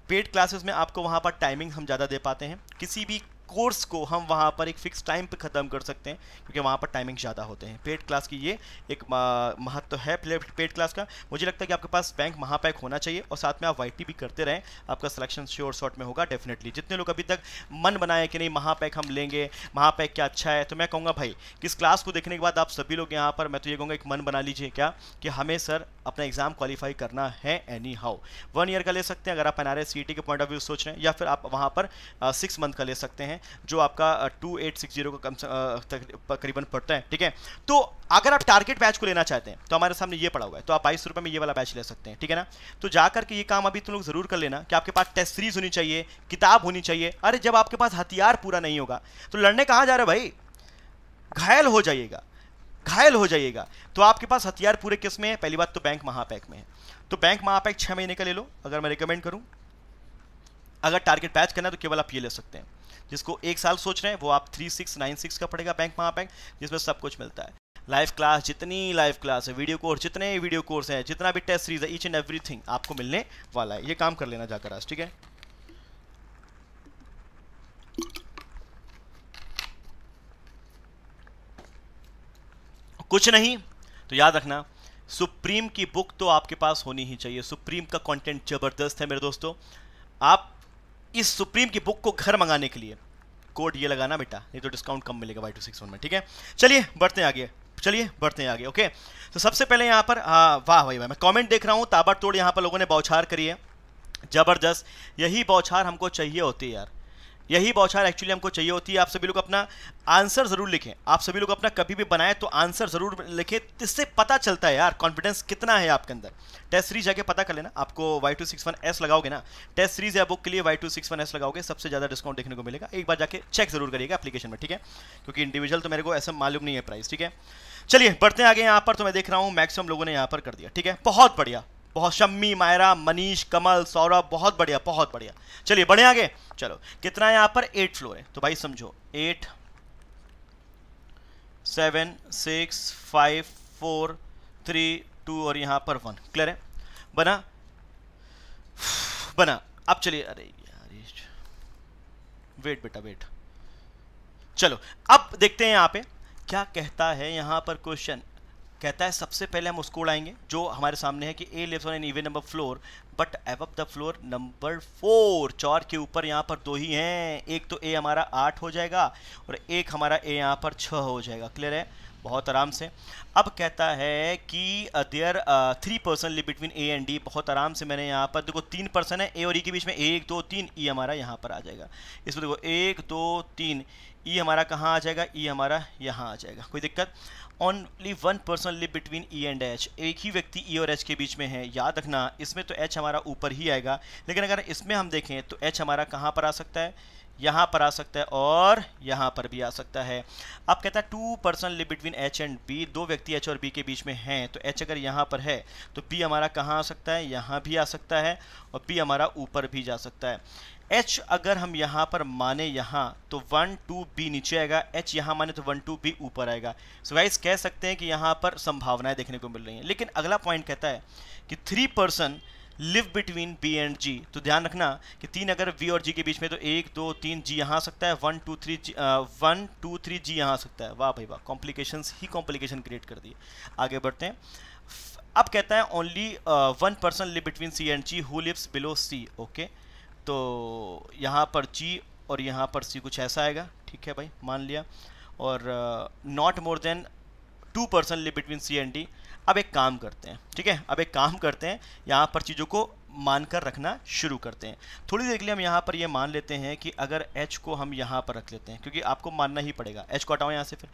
पेड क्लासेस में आपको वहाँ पर टाइमिंग हम ज़्यादा दे पाते हैं किसी भी कोर्स को हम वहाँ पर एक फिक्स टाइम पे ख़त्म कर सकते हैं क्योंकि वहाँ पर टाइमिंग ज़्यादा होते हैं पेड क्लास की ये एक महत्व तो है पेड क्लास का मुझे लगता है कि आपके पास बैंक महापैक होना चाहिए और साथ में आप वाई भी करते रहें आपका सिलेक्शन श्योर शॉर्ट में होगा डेफिनेटली जितने लोग अभी तक मन बनाए कि नहीं महापैक हम लेंगे महापैक क्या अच्छा है तो मैं कहूँगा भाई किस क्लास को देखने के बाद आप सभी लोग यहाँ पर मैं तो ये कहूँगा एक मन बना लीजिए क्या कि हमें सर अपना एग्ज़ाम क्वालिफाई करना है एनी हाउ वन ईयर का ले सकते हैं अगर आप एन आर के पॉइंट ऑफ व्यू सोच रहे हैं या फिर आप वहाँ पर सिक्स मंथ का ले सकते हैं जो आपका टू एट सिक्स जीरो का कम तकरीबन पड़ता है ठीक है तो अगर आप टारगेट बैच को लेना चाहते हैं तो हमारे सामने ये पड़ा हुआ है तो आप बाईस रुपये में ये वाला बैच ले सकते हैं ठीक है ना तो जा करके ये काम अभी तुम लोग जरूर कर लेना कि आपके पास टेस्ट सीरीज होनी चाहिए किताब होनी चाहिए अरे जब आपके पास हथियार पूरा नहीं होगा तो लड़ने कहाँ जा रहे भाई घायल हो जाइएगा घायल हो जाइएगा तो आपके पास हथियार पूरे किस में है पहली बात तो बैंक महापैक में है तो बैंक महापैक छः महीने का ले लो अगर मैं रिकमेंड करूँ अगर टारगेट पैच करना है तो केवल आप ये ले सकते हैं जिसको एक साल सोच रहे हैं वो आप थ्री सिक्स नाइन सिक्स का पड़ेगा बैंक महाबैंक जिसमें सब कुछ मिलता है लाइव क्लास जितनी लाइव क्लास है वीडियो कोर्स जितने वीडियो कोर्स हैं जितना भी टेस्ट सीरीज है ईच एंड एवरी आपको मिलने वाला है ये काम कर लेना जाकर आज ठीक है कुछ नहीं तो याद रखना सुप्रीम की बुक तो आपके पास होनी ही चाहिए सुप्रीम का कंटेंट जबरदस्त है मेरे दोस्तों आप इस सुप्रीम की बुक को घर मंगाने के लिए कोड ये लगाना बेटा नहीं तो डिस्काउंट कम मिलेगा वाई टू सिक्स वन में ठीक है चलिए बढ़ते आगे चलिए बढ़ते हैं आगे ओके तो सबसे पहले यहाँ पर हाँ, वाह भाई वाह मैं कमेंट देख रहा हूँ ताबड़तोड़ यहाँ पर लोगों ने बौछार करी है ज़बरदस्त यही बौछार हमको चाहिए होती है यार यही बौछार एक्चुअली हमको चाहिए होती है आप सभी लोग अपना आंसर ज़रूर लिखें आप सभी लोग अपना कभी भी बनाएं तो आंसर ज़रूर लिखें इससे पता चलता है यार कॉन्फिडेंस कितना है आपके अंदर टेस्ट सीरीज जाके पता कर लेना आपको Y two six one S लगाओगे ना टेस्ट सीरीज या बुक के लिए Y two six one S लगाओगे सबसे ज़्यादा डिस्काउंट देखने को मिलेगा एक बार जाके चेक जरूर करिएगा एप्लीकेशन में ठीक है क्योंकि इंडिविजुअल तो मेरे को ऐसा मालूम नहीं है प्राइस ठीक है चलिए बढ़ते आगे यहाँ पर तो मैं देख रहा हूँ मैक्सिमम लोगों ने यहाँ पर कर दिया ठीक है बहुत बढ़िया बहुत शम्मी मायरा मनीष कमल सौरभ बहुत बढ़िया बहुत बढ़िया चलिए बढ़े आगे चलो कितना यहां यहाँ पर एट फ्लोर है तो भाई समझो eight seven six five four three two और यहां पर वन क्लियर है बना बना अब चलिए अरे वेट बेटा वेट चलो अब देखते हैं यहां पे क्या कहता है यहां पर क्वेश्चन कहता है सबसे पहले हम उसको उड़ाएंगे जो हमारे सामने है कि A lives on an even number floor but above the floor number four चार के ऊपर यहाँ पर दो ही हैं एक तो ए हमारा आठ हो जाएगा और एक हमारा ए यहाँ पर छः हो जाएगा क्लियर है बहुत आराम से अब कहता है कि there three person live between A and D बहुत आराम से मैंने यहाँ पर देखो तीन पर्सन है ए और ई e के बीच में एक दो तीन ई e हमारा यहाँ पर आ जाएगा इसमें देखो एक दो तीन ई e हमारा कहाँ आ जाएगा ई हमारा यहाँ आ जाएगा कोई दिक्कत only one person live between E and H एक ही व्यक्ति ई e और एच के बीच में है याद रखना इसमें तो एच हमारा ऊपर ही आएगा लेकिन अगर इसमें हम देखें तो एच हमारा कहाँ पर आ सकता है यहाँ पर आ सकता है और यहाँ पर भी आ सकता है अब कहता है two person live between H and B दो व्यक्ति एच और बी के बीच में हैं तो एच अगर यहाँ पर है तो बी हमारा कहाँ आ सकता है यहाँ भी आ सकता है और बी हमारा ऊपर भी जा सकता है एच अगर हम यहाँ पर माने यहाँ तो वन टू बी नीचे आएगा एच यहाँ माने तो वन टू बी ऊपर आएगा सो गाइस कह सकते हैं कि यहाँ पर संभावनाएं देखने को मिल रही हैं लेकिन अगला पॉइंट कहता है कि three person live between B and G तो ध्यान रखना कि तीन अगर वी और जी के बीच में तो एक दो तीन जी यहाँ आ सकता है one two three G one two three G यहाँ आ सकता है वाह भाई वाह कॉम्प्लिकेशन ही कॉम्प्लिकेशन क्रिएट कर दिए आगे बढ़ते हैं अब कहता है only one person live between C and G who lives below C okay तो यहाँ पर जी और यहाँ पर सी कुछ ऐसा आएगा ठीक है भाई मान लिया और not more than two person live between C and D अब एक काम करते हैं ठीक है अब एक काम करते हैं यहाँ पर चीज़ों को मानकर रखना शुरू करते हैं थोड़ी देर के लिए हम यहाँ पर ये यह मान लेते हैं कि अगर h को हम यहाँ पर रख लेते हैं क्योंकि आपको मानना ही पड़ेगा h को हटाओ यहाँ से फिर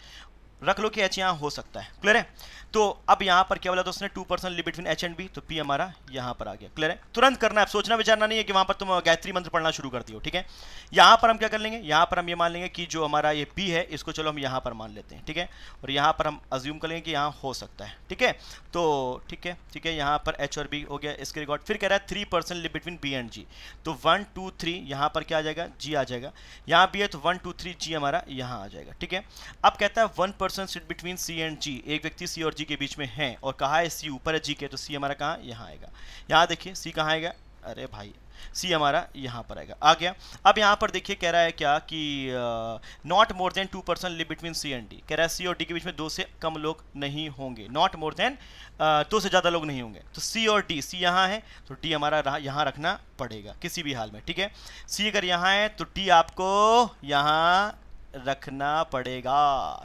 रख लो कि एच यहाँ हो सकता है क्लियर है तो अब यहाँ पर क्या बोला था उसने two percent limit between H and B तो पी हमारा यहाँ पर आ गया क्लियर है तुरंत करना है सोचना विचारना नहीं है कि वहाँ पर तुम गायत्री मंत्र पढ़ना शुरू कर दियो ठीक है यहाँ पर हम क्या कर लेंगे यहाँ पर हम ये मान लेंगे कि जो हमारा ये पी है इसको चलो हम यहाँ पर मान लेते हैं ठीक है और यहाँ पर हम अज्यूम करेंगे कि यहाँ हो सकता है ठीक है तो ठीक है ठीक है यहाँ पर एच और बी हो गया इसके रिकॉर्ड फिर कह रहा है three percent limit between B and G तो वन टू थ्री यहाँ पर क्या आ जाएगा जी आ जाएगा यहाँ बी है तो वन टू थ्री जी हमारा यहाँ आ जाएगा ठीक है अब कहता है one person sit between C and G एक व्यक्ति सी और जी के बीच में है और कहा है सी ऊपर है जी के तो सी हमारा कहाँ यहाँ आएगा यहाँ देखिए सी कहाँ आएगा अरे भाई सी हमारा यहाँ पर आएगा आ गया अब यहाँ पर देखिए कह रहा है क्या कि not more than two person live between C and D कह रहा है सी और डी के बीच में दो से कम लोग नहीं होंगे नॉट मोर देन दो से ज़्यादा लोग नहीं होंगे तो सी और डी सी यहाँ है तो डी हमारा यहाँ रखना पड़ेगा किसी भी हाल में ठीक है सी अगर यहाँ है तो डी आपको यहाँ रखना पड़ेगा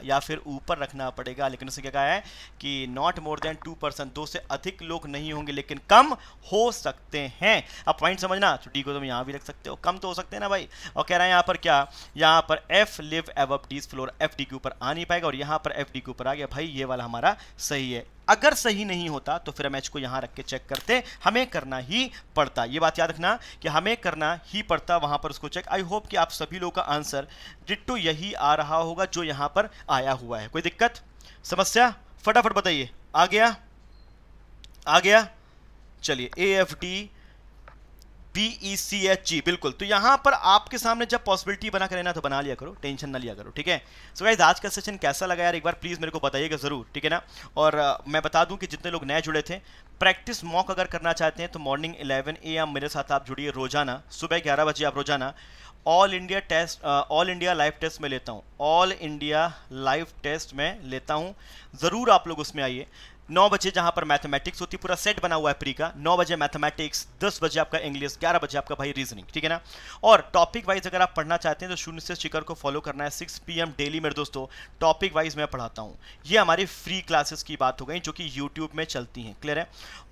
या फिर ऊपर रखना पड़ेगा लेकिन उसने क्या कहा है कि not more than two percent दो से अधिक लोग नहीं होंगे लेकिन कम हो सकते हैं अब पॉइंट समझना तो डी को तुम यहां भी रख सकते हो कम तो हो सकते हैं ना भाई और कह रहा है यहां पर क्या यहां पर एफ लिव एव डीज फ्लोर एफ डी के ऊपर आ नहीं पाएगा और यहां पर एफ डी के ऊपर आ गया भाई ये वाला हमारा सही है अगर सही नहीं होता तो फिर हम एच को यहां रख के चेक करते हमें करना ही पड़ता ये बात याद रखना कि हमें करना ही पड़ता वहां पर उसको चेक आई होप कि आप सभी लोगों का आंसर डिट्टो यही आ रहा होगा जो यहां पर आया हुआ है कोई दिक्कत समस्या फटाफट बताइए आ गया आ गया चलिए A F D B C H G बिल्कुल तो यहाँ पर आपके सामने जब पॉसिबिलिटी बना रहना तो बना लिया करो टेंशन ना लिया करो ठीक है सो गाइज आज का सेशन कैसा लगा यार एक बार प्लीज़ मेरे को बताइएगा ज़रूर ठीक है ना और आ, मैं बता दूं कि जितने लोग नए जुड़े थे प्रैक्टिस मॉक अगर करना चाहते हैं तो मॉर्निंग इलेवन ए मेरे साथ आप जुड़िए रोजाना सुबह ग्यारह बजे आप रोजाना all India test all India live test में लेता हूँ ऑल इंडिया लाइव टेस्ट में लेता हूँ ज़रूर आप लोग उसमें आइए नौ बजे जहां पर मैथमेटिक्स होती है पूरा सेट बना हुआ है प्री का नौ बजे मैथमेटिक्स दस बजे आपका इंग्लिश ग्यारह बजे आपका भाई रीजनिंग ठीक है ना और टॉपिक वाइज अगर आप पढ़ना चाहते हैं तो शून्य से शिखर को फॉलो करना है सिक्स पी डेली मेरे दोस्तों टॉपिक वाइज मैं पढ़ाता हूँ ये हमारी फ्री क्लासेस की बात हो गई जो कि यूट्यूब में चलती हैं क्लियर है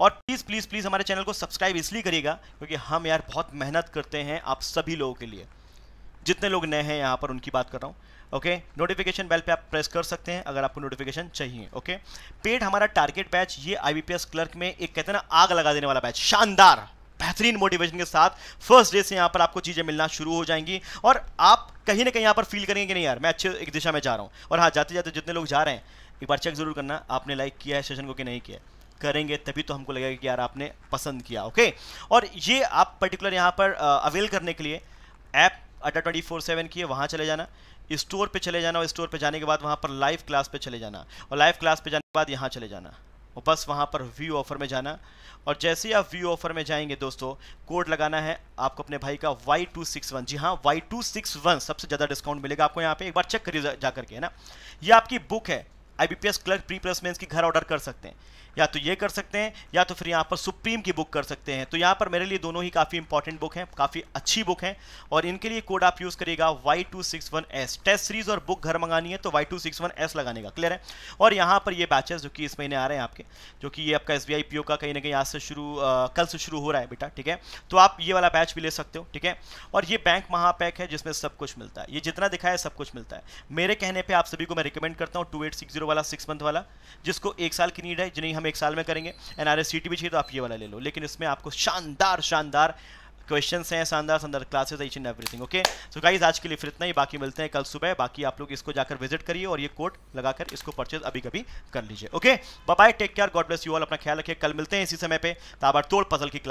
और प्लीज़ प्लीज़ प्लीज़ हमारे चैनल को सब्सक्राइब इसलिए करिएगा क्योंकि हम यार बहुत मेहनत करते हैं आप सभी लोगों के लिए जितने लोग नए हैं यहाँ पर उनकी बात कर रहा हूँ ओके नोटिफिकेशन बेल पे आप प्रेस कर सकते हैं अगर आपको नोटिफिकेशन चाहिए ओके पेड हमारा टारगेट बैच ये आईबीपीएस क्लर्क में एक कहते हैं ना आग लगा देने वाला बैच शानदार बेहतरीन मोटिवेशन के साथ फर्स्ट डे से यहाँ पर आपको चीज़ें मिलना शुरू हो जाएंगी और आप कहीं ना कहीं यहाँ पर फील करेंगे कि नहीं यार मैं अच्छे एक दिशा में जा रहा हूँ और हाँ जाते जाते जितने लोग जा रहे हैं एक बार चेक जरूर करना आपने लाइक किया है सेशन को कि नहीं किया करेंगे तभी तो हमको लगेगा कि यार आपने पसंद किया ओके और ये आप पर्टिकुलर यहाँ पर अवेल करने के लिए ऐप अड्डा ट्वेंटी फोर सेवन की है वहाँ चले जाना स्टोर पे चले जाना और स्टोर पे जाने के बाद वहाँ पर लाइव क्लास पे चले जाना और लाइव क्लास पे जाने के बाद यहाँ चले जाना और बस वहाँ पर व्यू ऑफर में जाना और जैसे ही आप व्यू ऑफर में जाएंगे दोस्तों कोड लगाना है आपको अपने भाई का वाई टू सिक्स वन जी हाँ वाई टू सिक्स वन सबसे ज़्यादा डिस्काउंट मिलेगा आपको यहाँ पे एक बार चेक करिए जा करके है ना ये आपकी बुक है I B P S clerk pre plus mains की घर ऑर्डर कर सकते हैं या तो ये कर सकते हैं या तो फिर यहाँ पर सुप्रीम की बुक कर सकते हैं तो यहाँ पर मेरे लिए दोनों ही काफ़ी इंपॉर्टेंट बुक हैं काफ़ी अच्छी बुक हैं और इनके लिए कोड आप यूज़ करिएगा Y two six one S test series और बुक घर मंगानी है तो Y two six one S लगाने का क्लियर है और यहाँ पर ये बैचेस जो कि इस महीने आ रहे हैं आपके जो कि ये आपका एस बी का कहीं ना कहीं आज से शुरू कल से शुरू हो रहा है बेटा ठीक है तो आप ये वाला बैच भी ले सकते हो ठीक है और ये बैंक महापैक है जिसमें सब कुछ मिलता है ये जितना दिखा है सब कुछ मिलता है मेरे कहने पर आप सभी को मैं रिकमेंड करता हूँ टू वाला सिक्स मंथ वाला जिसको एक साल की नीड है जिन्हें हमें एक साल में करेंगे एन आर भी चाहिए तो आप ये वाला ले लो लेकिन इसमें आपको शानदार शानदार क्वेश्चन हैं शानदार शानदार classes each and everything okay so guys आज के लिए फिर इतना ही बाकी मिलते हैं कल सुबह बाकी आप लोग इसको जाकर विजिट करिए और ये कोड लगाकर इसको परचेज अभी कभी कर लीजिए okay bye take care God bless you all अपना ख्याल रखिए कल मिलते हैं इसी समय पे ताबड़ तो तोड़ पजल की